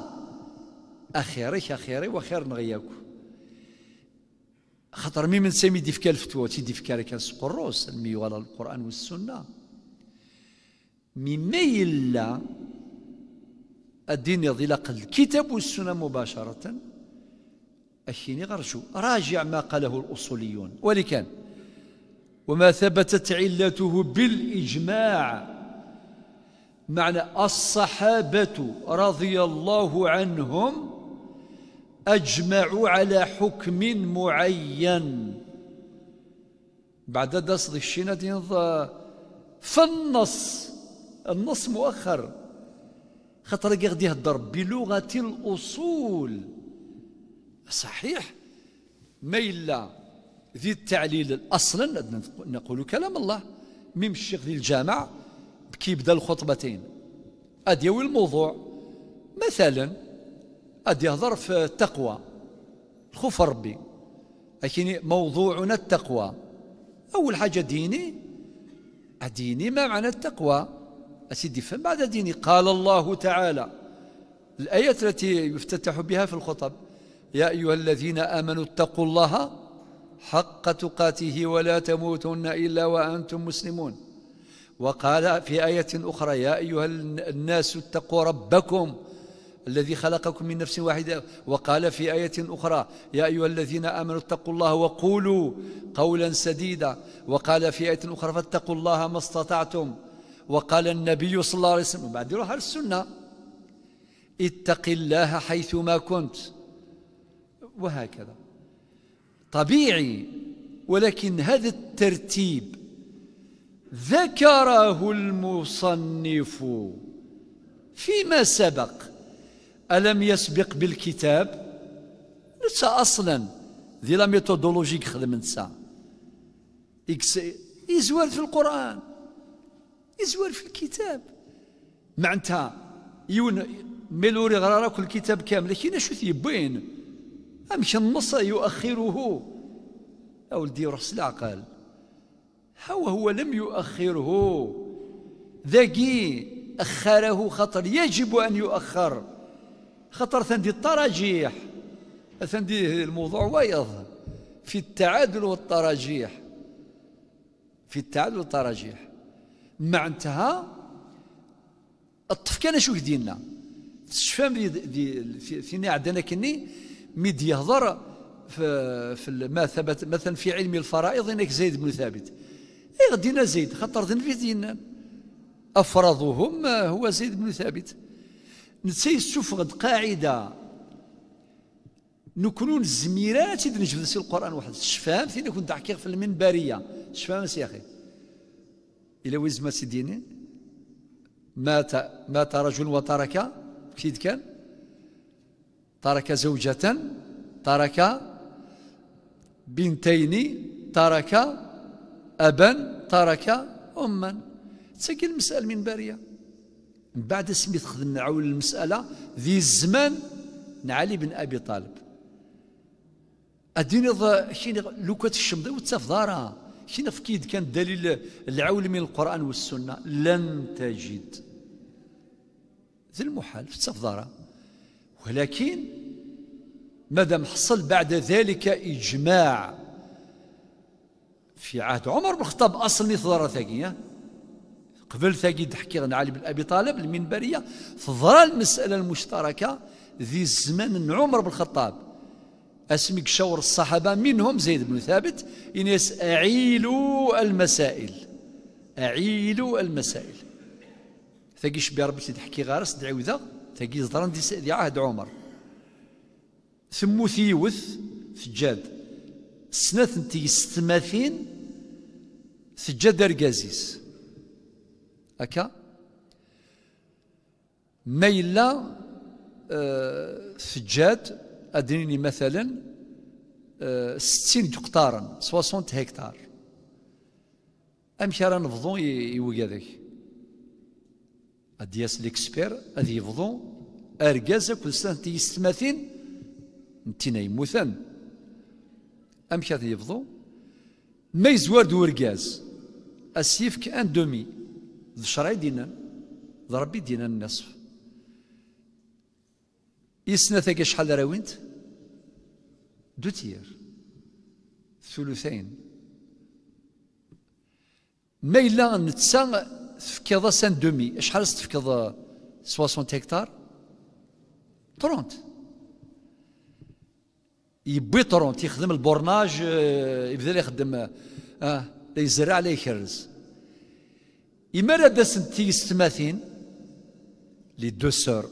أخيري أخيري وخير نغياكو خطر مي من سامي ديفكا الفتوى الفتوى تيدي فكار كنسقروس الميو ولا القران والسنه مي الا الدين يضلق الكتاب والسنه مباشره أشيني غرشو راجع ما قاله الأصوليون ولكن وما ثبتت علته بالإجماع معنى الصحابة رضي الله عنهم اجمعوا على حكم معين بعد داس الشينة فالنص النص مؤخر خاطر غادي يهضر بلغه الاصول صحيح ما الا ذي التعليل اصلا نقول كلام الله ميم الشيخ ذي الجامع كيبدا الخطبتين اديوي الموضوع مثلا أدي يهضر في التقوى الخوف ربي لكن موضوعنا التقوى أول حاجة ديني ديني ما معنى التقوى أسيدي فهم بعد ديني قال الله تعالى الآية التي يفتتح بها في الخطب يا أيها الذين آمنوا اتقوا الله حق تقاته ولا تموتن إلا وأنتم مسلمون وقال في آية أخرى يا أيها الناس اتقوا ربكم الذي خلقكم من نفس واحدة وقال في آية أخرى يا أيها الذين آمنوا اتقوا الله وقولوا قولا سديدا وقال في آية أخرى فاتقوا الله ما استطعتم وقال النبي صلى الله عليه وسلم بعد يروح على السنة اتق الله حيثما كنت وهكذا طبيعي ولكن هذا الترتيب ذكره المصنف فيما سبق ألم يسبق بالكتاب نسى أصلا ذي لا ميثودولوجيك خدم نسى إكس يزوار في القرآن يزور في الكتاب معناتها يون ميلوري كل الكتاب كامل لكن شو ثيبين أمشي النص يؤخره أو ولدي رأس العقل هو هو لم يؤخره ذاكي أخره خطر يجب أن يؤخر خطر ثندي التراجيح ثندي الموضوع ويض في التعادل والتراجيح في التعادل والتراجيح معنتها كان شو ديالنا تشفهم دي دي فينا عندنا كني ميد يهضر في, في ما ثبت مثلا في علم الفرائض انك زيد بن ثابت اي غدينا زيد خطر ذنبي دينا افرضهم هو زيد بن ثابت السفغد قاعدة نكونون الزميرات إذا نجبد سي القرآن واحد شفام فين كنت أحكي في المنبرية شفام سي أخي إلى ويز ما سيديني مات مات رجل وترك كيد كان ترك زوجة ترك بنتين ترك أبا ترك أما تسجل مسألة المنبرية من بعد سميت خدمنا عول المسألة ذي الزمان نعلي بن أبي طالب أديني شين لوكات الشمضي وتفضارها شين فكيد كان دليل العول من القرآن والسنة لن تجد ذي المحال تفضارها ولكن مادام حصل بعد ذلك إجماع في عهد عمر بن الخطاب أصل مثل ثانية قبل تجد حكي عن علي بن أبي طالب المنبرية تظهر المسألة المشتركة ذي الزمان عمر بن الخطاب أسمك شور الصحابة منهم زيد بن ثابت إن أعيلوا المسائل أعيلوا المسائل ثقي شبير ربي تحكي غارس دعوذة ثقي زدران دي عهد عمر ثم ثيوث سجاد سنة تيستماثين سجاد أرقازيس هكا ما إلا آه، سجاد أديني مثلا 60 آه، دقطارا 60 هكتار أمشي راه نفضو يوقع ذاك ادياس ليكسبير غادي يفضو أركاز كل سنة تيس ثماثين نتينا يموتن أمشي غادي يفضو ما يزوار دو ارجاز السيف كأن دومي الشرع دينا ربي دينا النصف يسنا ثقي شحال راوينت دو تير ثلثين ما إلا نتسا تفكض سان دومي شحال تفكض 60 هكتار 30 يبي 30 يخدم البورناج آه، يبدا يخدم اه لا يزرع لا يكرز إما داسنت تيستماثين لي دو سور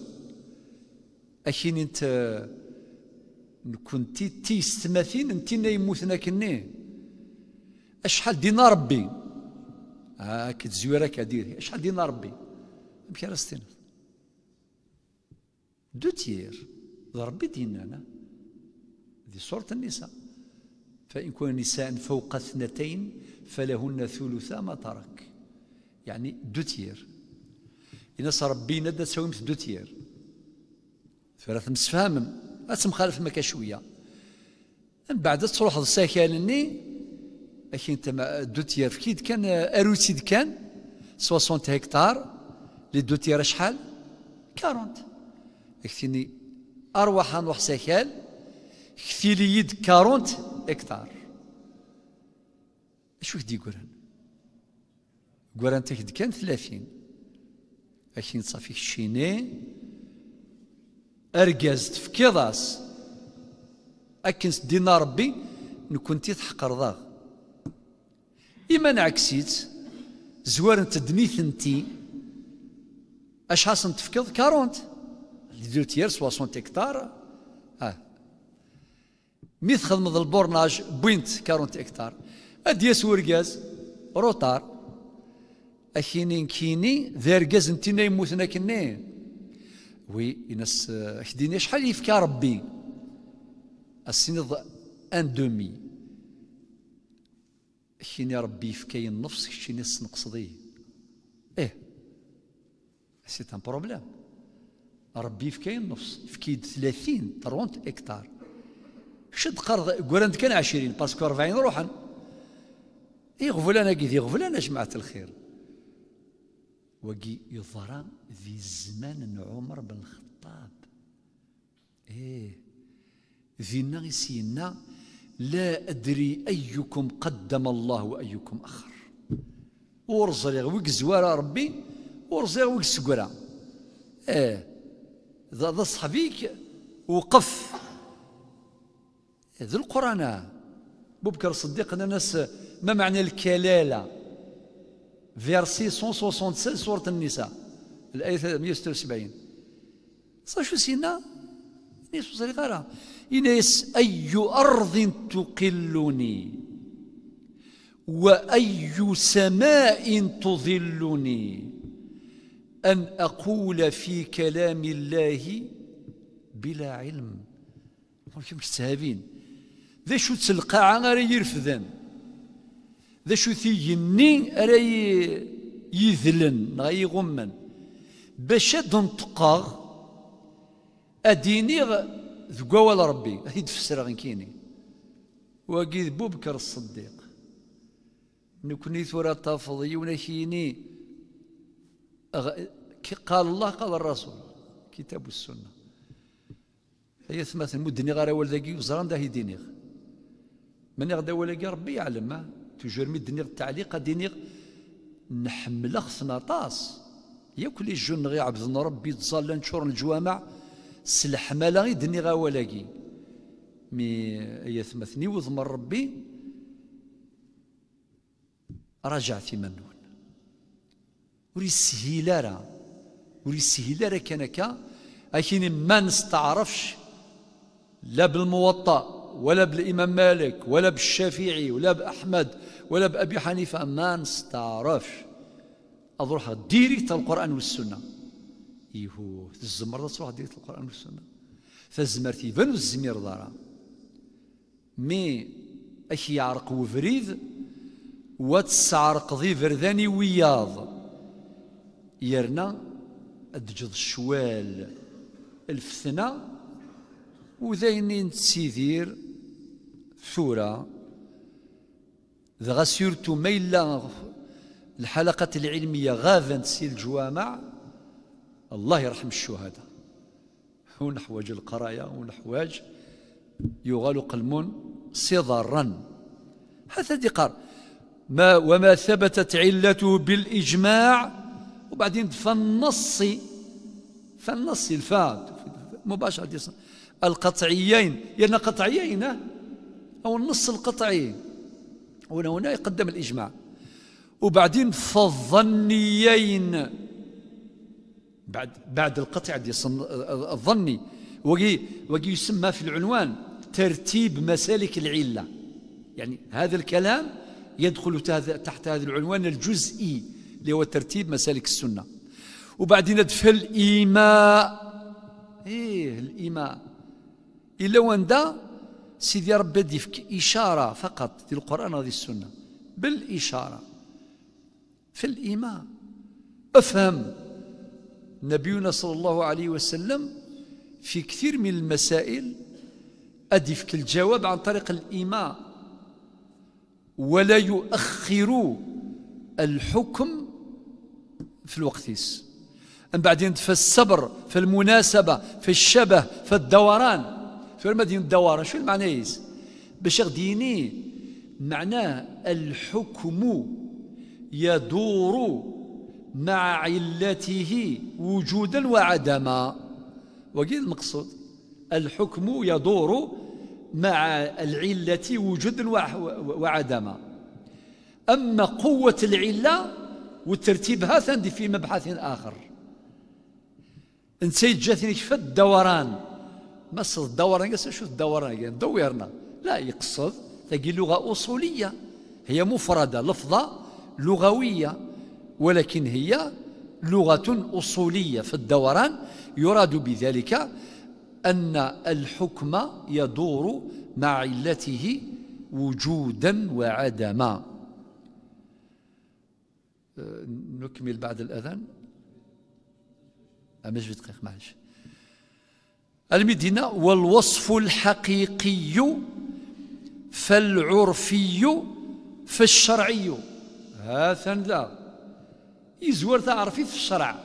أكين انت تي تيستماثين أنت يموتنا كني أشحال دينا ربي هاك آه، تزويرة كديري أشحال دينا ربي أمك راستينا دو تيير ربي ديننا دي سورة النساء فإن كن نساء فوق اثنتين فلهن ثلثا ما ترك يعني دو تير إناس ربينا دا تساوي مثل دو تير فرا تمسفهم تمخالف مكا شوية من بعد تروح للسكان لكن تما دو تيير في كيد كان اروتيد كان 60 هكتار لي دو تيير شحال 40 اكتيني ارواح نروح ساكن كثير يد 40 هكتار شو كدي يقولن قران تكد كان ثلاثين أكين صافي شيني أرجاز تفكيضاس أكن سدينا ربي نكونتي تحقر ضاغ إما نعكسيت زوار دني ثنتي أشخاص تفكض كارونت دو تيار سواسون تكتار آه مي تخدم البورناج بوينت كارونت هكتار أديس ورقاز روتار أكيني نكيني ذا رقاز نتينا يموتنا ناكني وي ينس حديني شحال يفكى ربي السنض ان دومي كيني ربي يفكى النفس كيني سنقصدي ايه سي ان بروبليم ربي يفكى النفس يفكيد 30 30 هكتار شد قرض قرنت كان 20 باسكو 40 روحا اي انا كيدي يغفل جماعه الخير وقي يظهر في زمان عمر بن الخطاب ايه فينا غسينا لا أدري أيكم قدم الله وأيكم أخر ورزري ويك زوار ربي ورزري ويك سكرة ايه ذا صحبيك وقف إيه، ذو القرآن بوبكر الصديق أن الناس ما معنى الكلالة فيرسي 176 سورة النساء الآية 176 شو سينا نيسو صغيرة إنيس أي أرض تقلني وأي سماء تظلني أن أقول في كلام الله بلا علم مش سهابين ذا شو تلقى عنا يرفذان ذا شو يني أرى يذلن يغمن باش أد نطقاغ أدينيغ ذقوال ربي هي تفسر غنكيني واقي بوبكر الصديق نكوني ثورة تافضي ونكيني أغ... قال الله قال الرسول كتاب السنة هي ثمات المدني غير أول ذاكي وزران ده دينيغ من يغدا ولا ربي يعلم توجور مي دنيغ التعليق دنيغ نحمل خصنا طاس ياك لي جون غي عبد ربي تظل نشور الجوامع مالا غي دنيغا ولاكي مي ايا ثمثني وضمر ربي رجع في منون وري السهيل راه وري السهيل راه كان اكين ما نستعرفش لا بالموطأ ولا بالإمام مالك ولا بالشافعي ولا بأحمد ولا بأبي حنيفة ما نستعرفش أضروحها ديريكت القرآن والسنة يهو الزمرة تروح ديريكت القرآن والسنة فالزمرت يبانو الزمير دارا مي اش يعرق وفريد واتسعرق ذي فرداني وياض يرنا أدجض شوال الفثنه وذين تسيدير ثورة ذا سيرتو ما إلا الحلقات العلمية غافن سي الجوامع الله يرحم الشهداء ونحوج القرايا ونحوج يغال قلم صدرا حتى قار ما وما ثبتت علته بالإجماع وبعدين فالنص فالنص الفات مباشرة القطعيين يعني قطعيين أو النص القطعي هنا هنا يقدم الإجماع وبعدين فالظنيين بعد بعد القطع دي الظني وقي وقي يسمى في العنوان ترتيب مسالك العله يعني هذا الكلام يدخل تحت هذا العنوان الجزئي اللي هو ترتيب مسالك السنه وبعدين ندفع الايماء ايه الايماء الا وندا سيدي ربي يفك إشارة فقط في القرآن وفي السنة بالإشارة في الإيمان أفهم نبينا صلى الله عليه وسلم في كثير من المسائل أدفك الجواب عن طريق الإيمان ولا يؤخر الحكم في الوقتيس من بعدين في الصبر في المناسبة في الشبه في الدوران في المدينة الدوارة شو يس باش ديني معناه الحكم يدور مع علته وجودا وعدما وقيل المقصود الحكم يدور مع العلة وجودا وعدما أما قوة العلة وترتيبها ثندي في مبحث آخر انسيت جاتني في الدوران مصد الدوران شو الدوران يعني دويرنا لا يقصد تجي لغة أصولية هي مفردة لفظة لغوية ولكن هي لغة أصولية في الدوران يراد بذلك أن الحكم يدور مع علته وجودا وعدما أه، نكمل بعد الأذان أمش أه، دقيقة معلش المدينة والوصف الحقيقي فالعرفي فالشرعي هذا لا يزور تعرفي في الشرع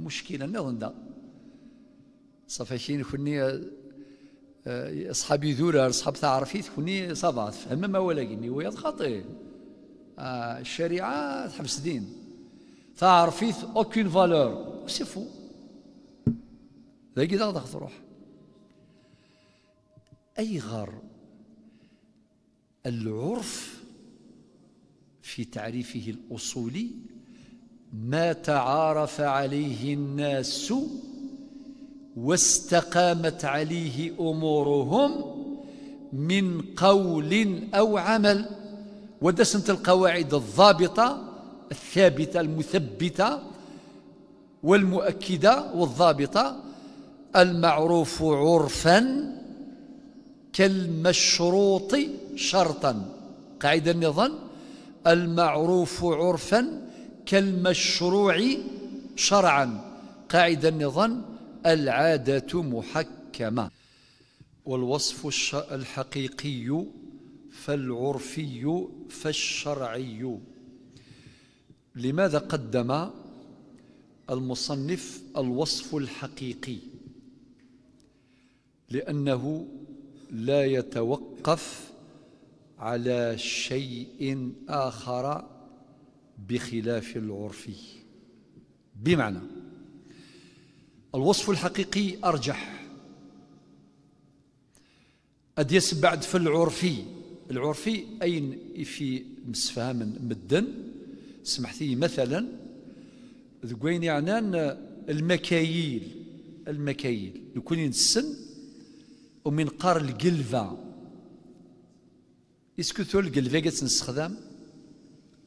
مشكلة نظن ده صافي كاين كوني آه، آه، اصحابي ذورة اصحاب تعرفي كوني صافا تفهم ما ولكن هو خاطئ آه، الشريعة تحبس دين تعرفي اوكين فالور سي فو ذاك تغدق تروح أي غار العرف في تعريفه الأصولي ما تعارف عليه الناس واستقامت عليه أمورهم من قول أو عمل ودسنت القواعد الضابطة الثابتة المثبتة والمؤكدة والضابطة المعروف عرفا كالمشروط شرطا قاعدة النظام المعروف عرفا كالمشروع شرعا قاعدة النظام العادة محكمة والوصف الحقيقي فالعرفي فالشرعي لماذا قدم المصنف الوصف الحقيقي لأنه لا يتوقف على شيء آخر بخلاف العرف بمعنى الوصف الحقيقي أرجح اديس بعد في العرفي العرفي أين في من مدن سمحتي مثلا ذقوين يعنان المكاييل المكاييل نكون السن ومن قار القلفة إسكو القلفة قد نستخدم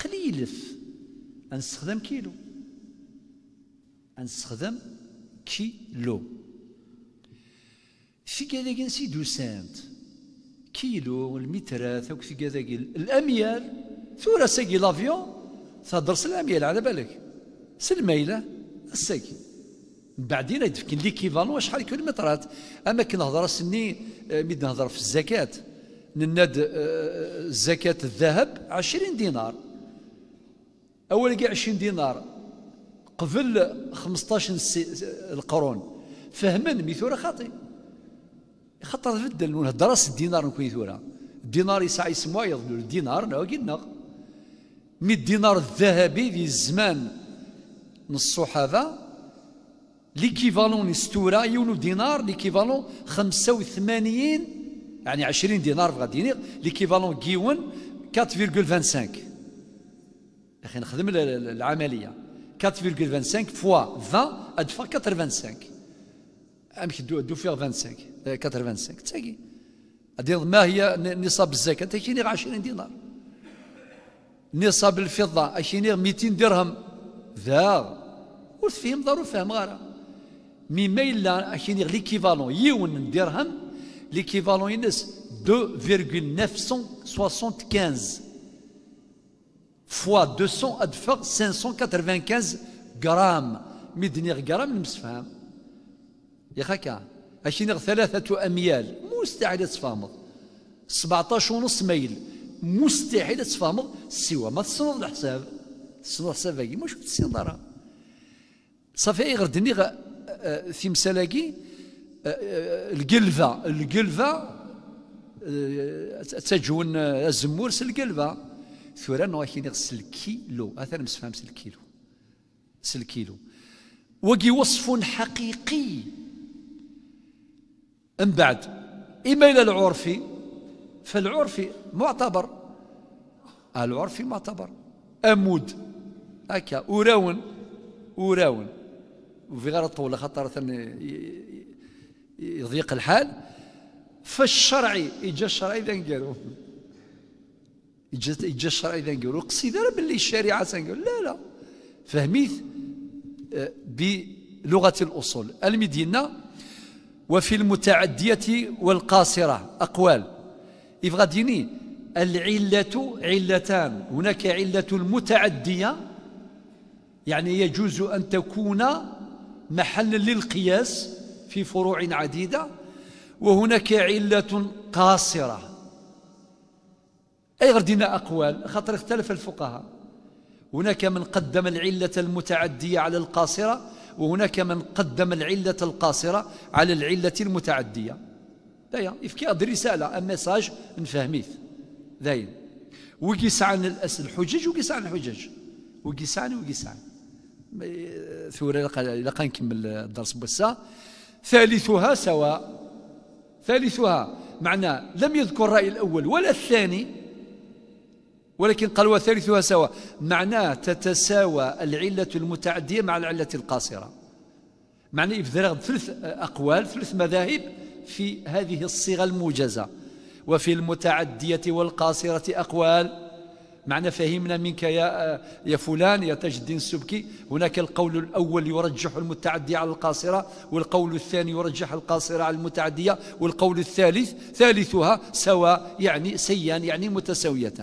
قليلف نستخدم كيلو نستخدم كيلو في كذا جنسي سانت كيلو المترات أو في كذا الأميال ثورة ساقي لافيون تهدر الأميال على بالك سلميلة الساقي بعدين يتفكر لي كيفالون شحال كيلومترات اما كنهضر سني آه، ميد نهضر في الزكاه نناد آه، زكاه الذهب 20 دينار اول كاع 20 دينار قبل 15 سي... آه، القرون فهما مي خاطي خاطر تبدل نهضر راس الدينار نكون ثورة الدينار يسعى يسموه يظلو الدينار نو كيدنا مي الدينار الذهبي في الزمان من الصحابه ليكيفالون ستورا يونو دينار ليكيفالون 85 يعني 20 دينار بغا دينير ليكيفالون كيون 4.25 اخي نخدم العمليه 4.25 فوا 20 ادفع 85 امك دو دو فيغ 25 85 تاكي ما هي نصاب الزكاه تاكيني 20 دينار نصاب الفضه اشيني 200 درهم ذا وتفهم ضروري فهم غاره مي لا كاين ليكيفالون يون درهم ليكيفالون ينس 2,975 فوا 200 ادفق 595 غرام دنيغ غرام نمسفهم يا خاكا اشينغ ثلاثة اميال مستحيل تفهمض 17 ونص ميل مستحيل تفهمض سوى ما تصنض الحساب تصنض الحساب مش تسين صافي غير دني في تمثالاقي القلفة القلفة آه، تجون الزمور سل سالقلفة ثورا نوحي نغسل الكيلو أثر مسفهم سل كيلو وقي وصف حقيقي من بعد إما إلى العرفي فالعرفي معتبر العرفي معتبر أمود هكا أوراون أوراون وفي غير طول خطرة يضيق الحال فالشرعي إجا الشرع إذا قالوا إجا الشرع إذا قالوا قصيدة باللي الشريعة تنقال لا لا فهميت آه، بلغة الأصول المدينة وفي المتعدية والقاصرة أقوال يبغى ديني العلة علتان هناك علة المتعدية يعني يجوز أن تكون محل للقياس في فروع عديدة وهناك علة قاصرة أي غردنا أقوال خاطر اختلف الفقهاء هناك من قدم العلة المتعدية على القاصرة وهناك من قدم العلة القاصرة على العلة المتعدية دايا إفكي أدري رسالة أم مساج نفهميث داين وقيس عن الحجج وقيس عن الحجج وقيس عن وقيس عن ثورة لقى نكمل الدرس بوسا ثالثها سواء ثالثها معناه لم يذكر الرأي الأول ولا الثاني ولكن قال وثالثها سواء معناه تتساوى العلة المتعدية مع العلة القاصرة معنى إبذار ثلث أقوال ثلث مذاهب في هذه الصيغة الموجزة وفي المتعدية والقاصرة أقوال معنى فهمنا منك يا يا فلان يا تاج الدين السبكي هناك القول الأول يرجح المتعدي على القاصرة والقول الثاني يرجح القاصرة على المتعدية والقول الثالث ثالثها سواء يعني سيان يعني متساوية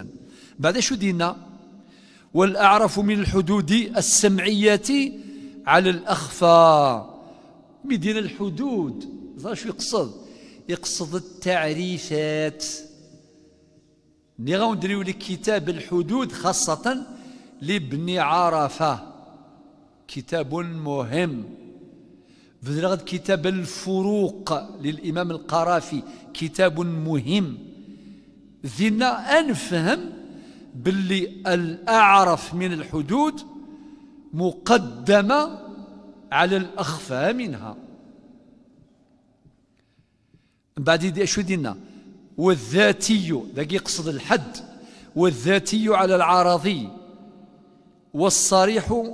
بعد شو دينا والأعرف من الحدود السمعية على الأخفى مدينة الحدود شو يقصد يقصد التعريفات ني غندريو لكتاب كتاب الحدود خاصة لابن عرفة كتاب مهم بنغد كتاب الفروق للإمام القرافي كتاب مهم ذينا أنفهم باللي الأعرف من الحدود مقدمة على الأخفى منها بعد شو دينا والذاتي ذاك يقصد الحد والذاتي على العارضي والصريح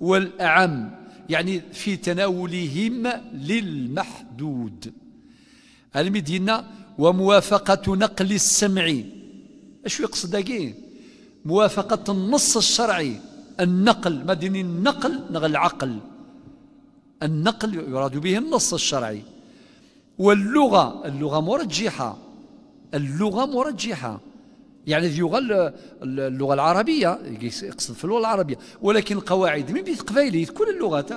والأعم يعني في تناولهم للمحدود المدينة وموافقة نقل السمع اش يقصد داكي موافقة النص الشرعي النقل مدني النقل نغل العقل النقل يراد به النص الشرعي واللغة اللغة مرجحة اللغة مرجحة يعني يغل اللغة العربية يقصد في اللغة العربية ولكن القواعد من بيت قبايليت كل اللغات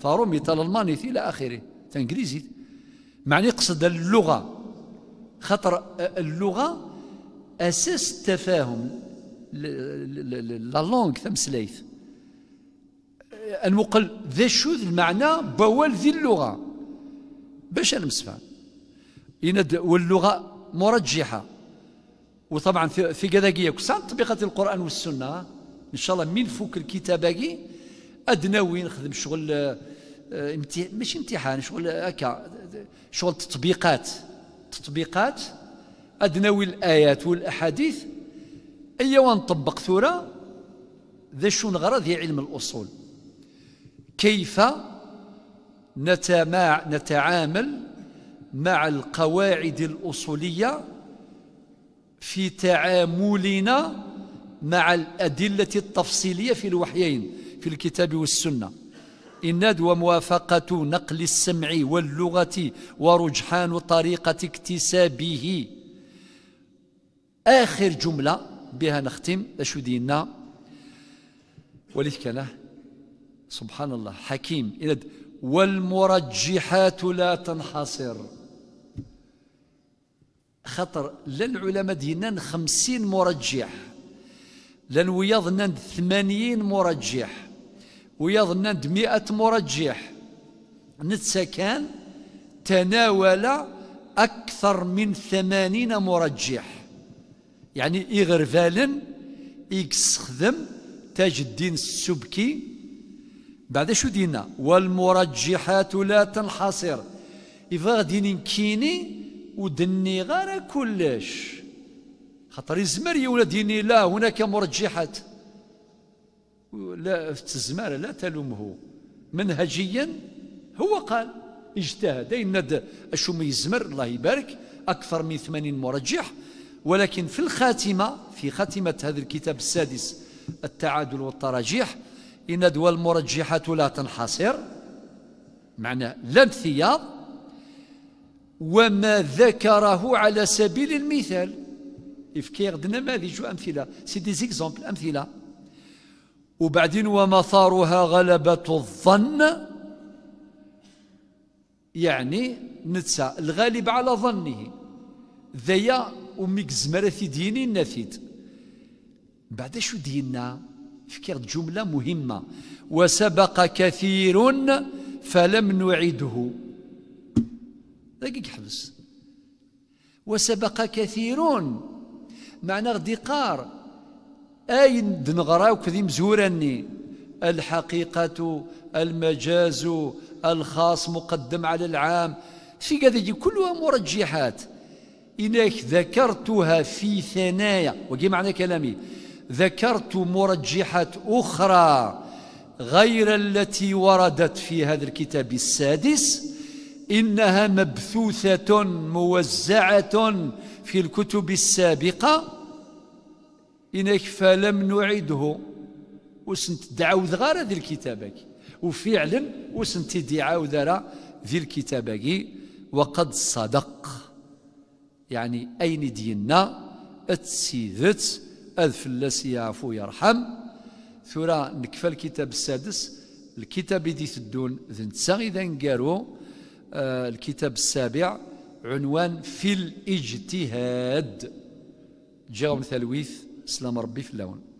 فارومي الماني إلى آخره تانجليزي معني يقصد اللغة خطر اللغة أساس التفاهم لا لونغ تمسليث المقل ذا شوذ المعنى بوال ذي اللغة باش أنا مسفهم واللغة مرجحة وطبعا في كذا كسان طبيقة القرآن والسنة إن شاء الله من فوق الكتابة أدنوي نخدم شغل آه، مش ماشي امتحان شغل هكا آه، شغل تطبيقات تطبيقات أدنوي الآيات والأحاديث أي نطبق ثورة ذا شو نغرى هي علم الأصول كيف نتعامل مع القواعد الأصولية في تعاملنا مع الأدلة التفصيلية في الوحيين في الكتاب والسنة إند وموافقة نقل السمع واللغة ورجحان طريقة اكتسابه آخر جملة بها نختم أشو ديننا ولذلك كان سبحان الله حكيم والمرجحات لا تنحصر خاطر للعلماء ديالنا خمسين مرجح لن ويظنن ثمانين مرجح ويظنن مئة مرجح نتسكان تناول أكثر من ثمانين مرجح يعني إغرفالا يستخدم تاج الدين السبكي بعد شو دينا والمرجحات لا تنحصر إذا غادي كيني ودني غير كلش خاطر الزمر يا ديني لا هناك مرجحات لا الزمر لا تلومه منهجيا هو قال اجتهد إن الشم يزمر الله يبارك أكثر من ثمانين مرجح ولكن في الخاتمة في خاتمة هذا الكتاب السادس التعادل والتراجيح إن دول المرجحات لا تنحصر معناه لا انثياب وما ذكره على سبيل المثال يفكير نماذج وأمثلة سي دي زيكزومبل أمثلة وبعدين ومثارها غلبة الظن يعني نتسى الغالب على ظنه ذيا وميك زمرثي ديني نثيت بعد شو دينا فكرة جملة مهمة وسبق كثير فلم نعده دقيق حبس وسبق كثيرون معنى غدي قار أين دنغراو كذي مزوراني الحقيقة المجاز الخاص مقدم على العام في كذا كلها مرجحات إنك ذكرتها في ثنايا وقي معنى كلامي ذكرت مرجحات أخرى غير التي وردت في هذا الكتاب السادس انها مبثوثه موزعه في الكتب السابقه انك فلم نعده وسنت تعاود غير ذي الكتابك وفعلا وسنت تعاود ذي الكتابك وقد صدق يعني اين دينا اتسيدت الله يعفو يرحم ثرى نكفى الكتاب السادس الكتاب دي تدون ذنت سغي ذنقارو آه، الكتاب السابع عنوان في الاجتهاد جاء ثلويث سلام ربي في اللون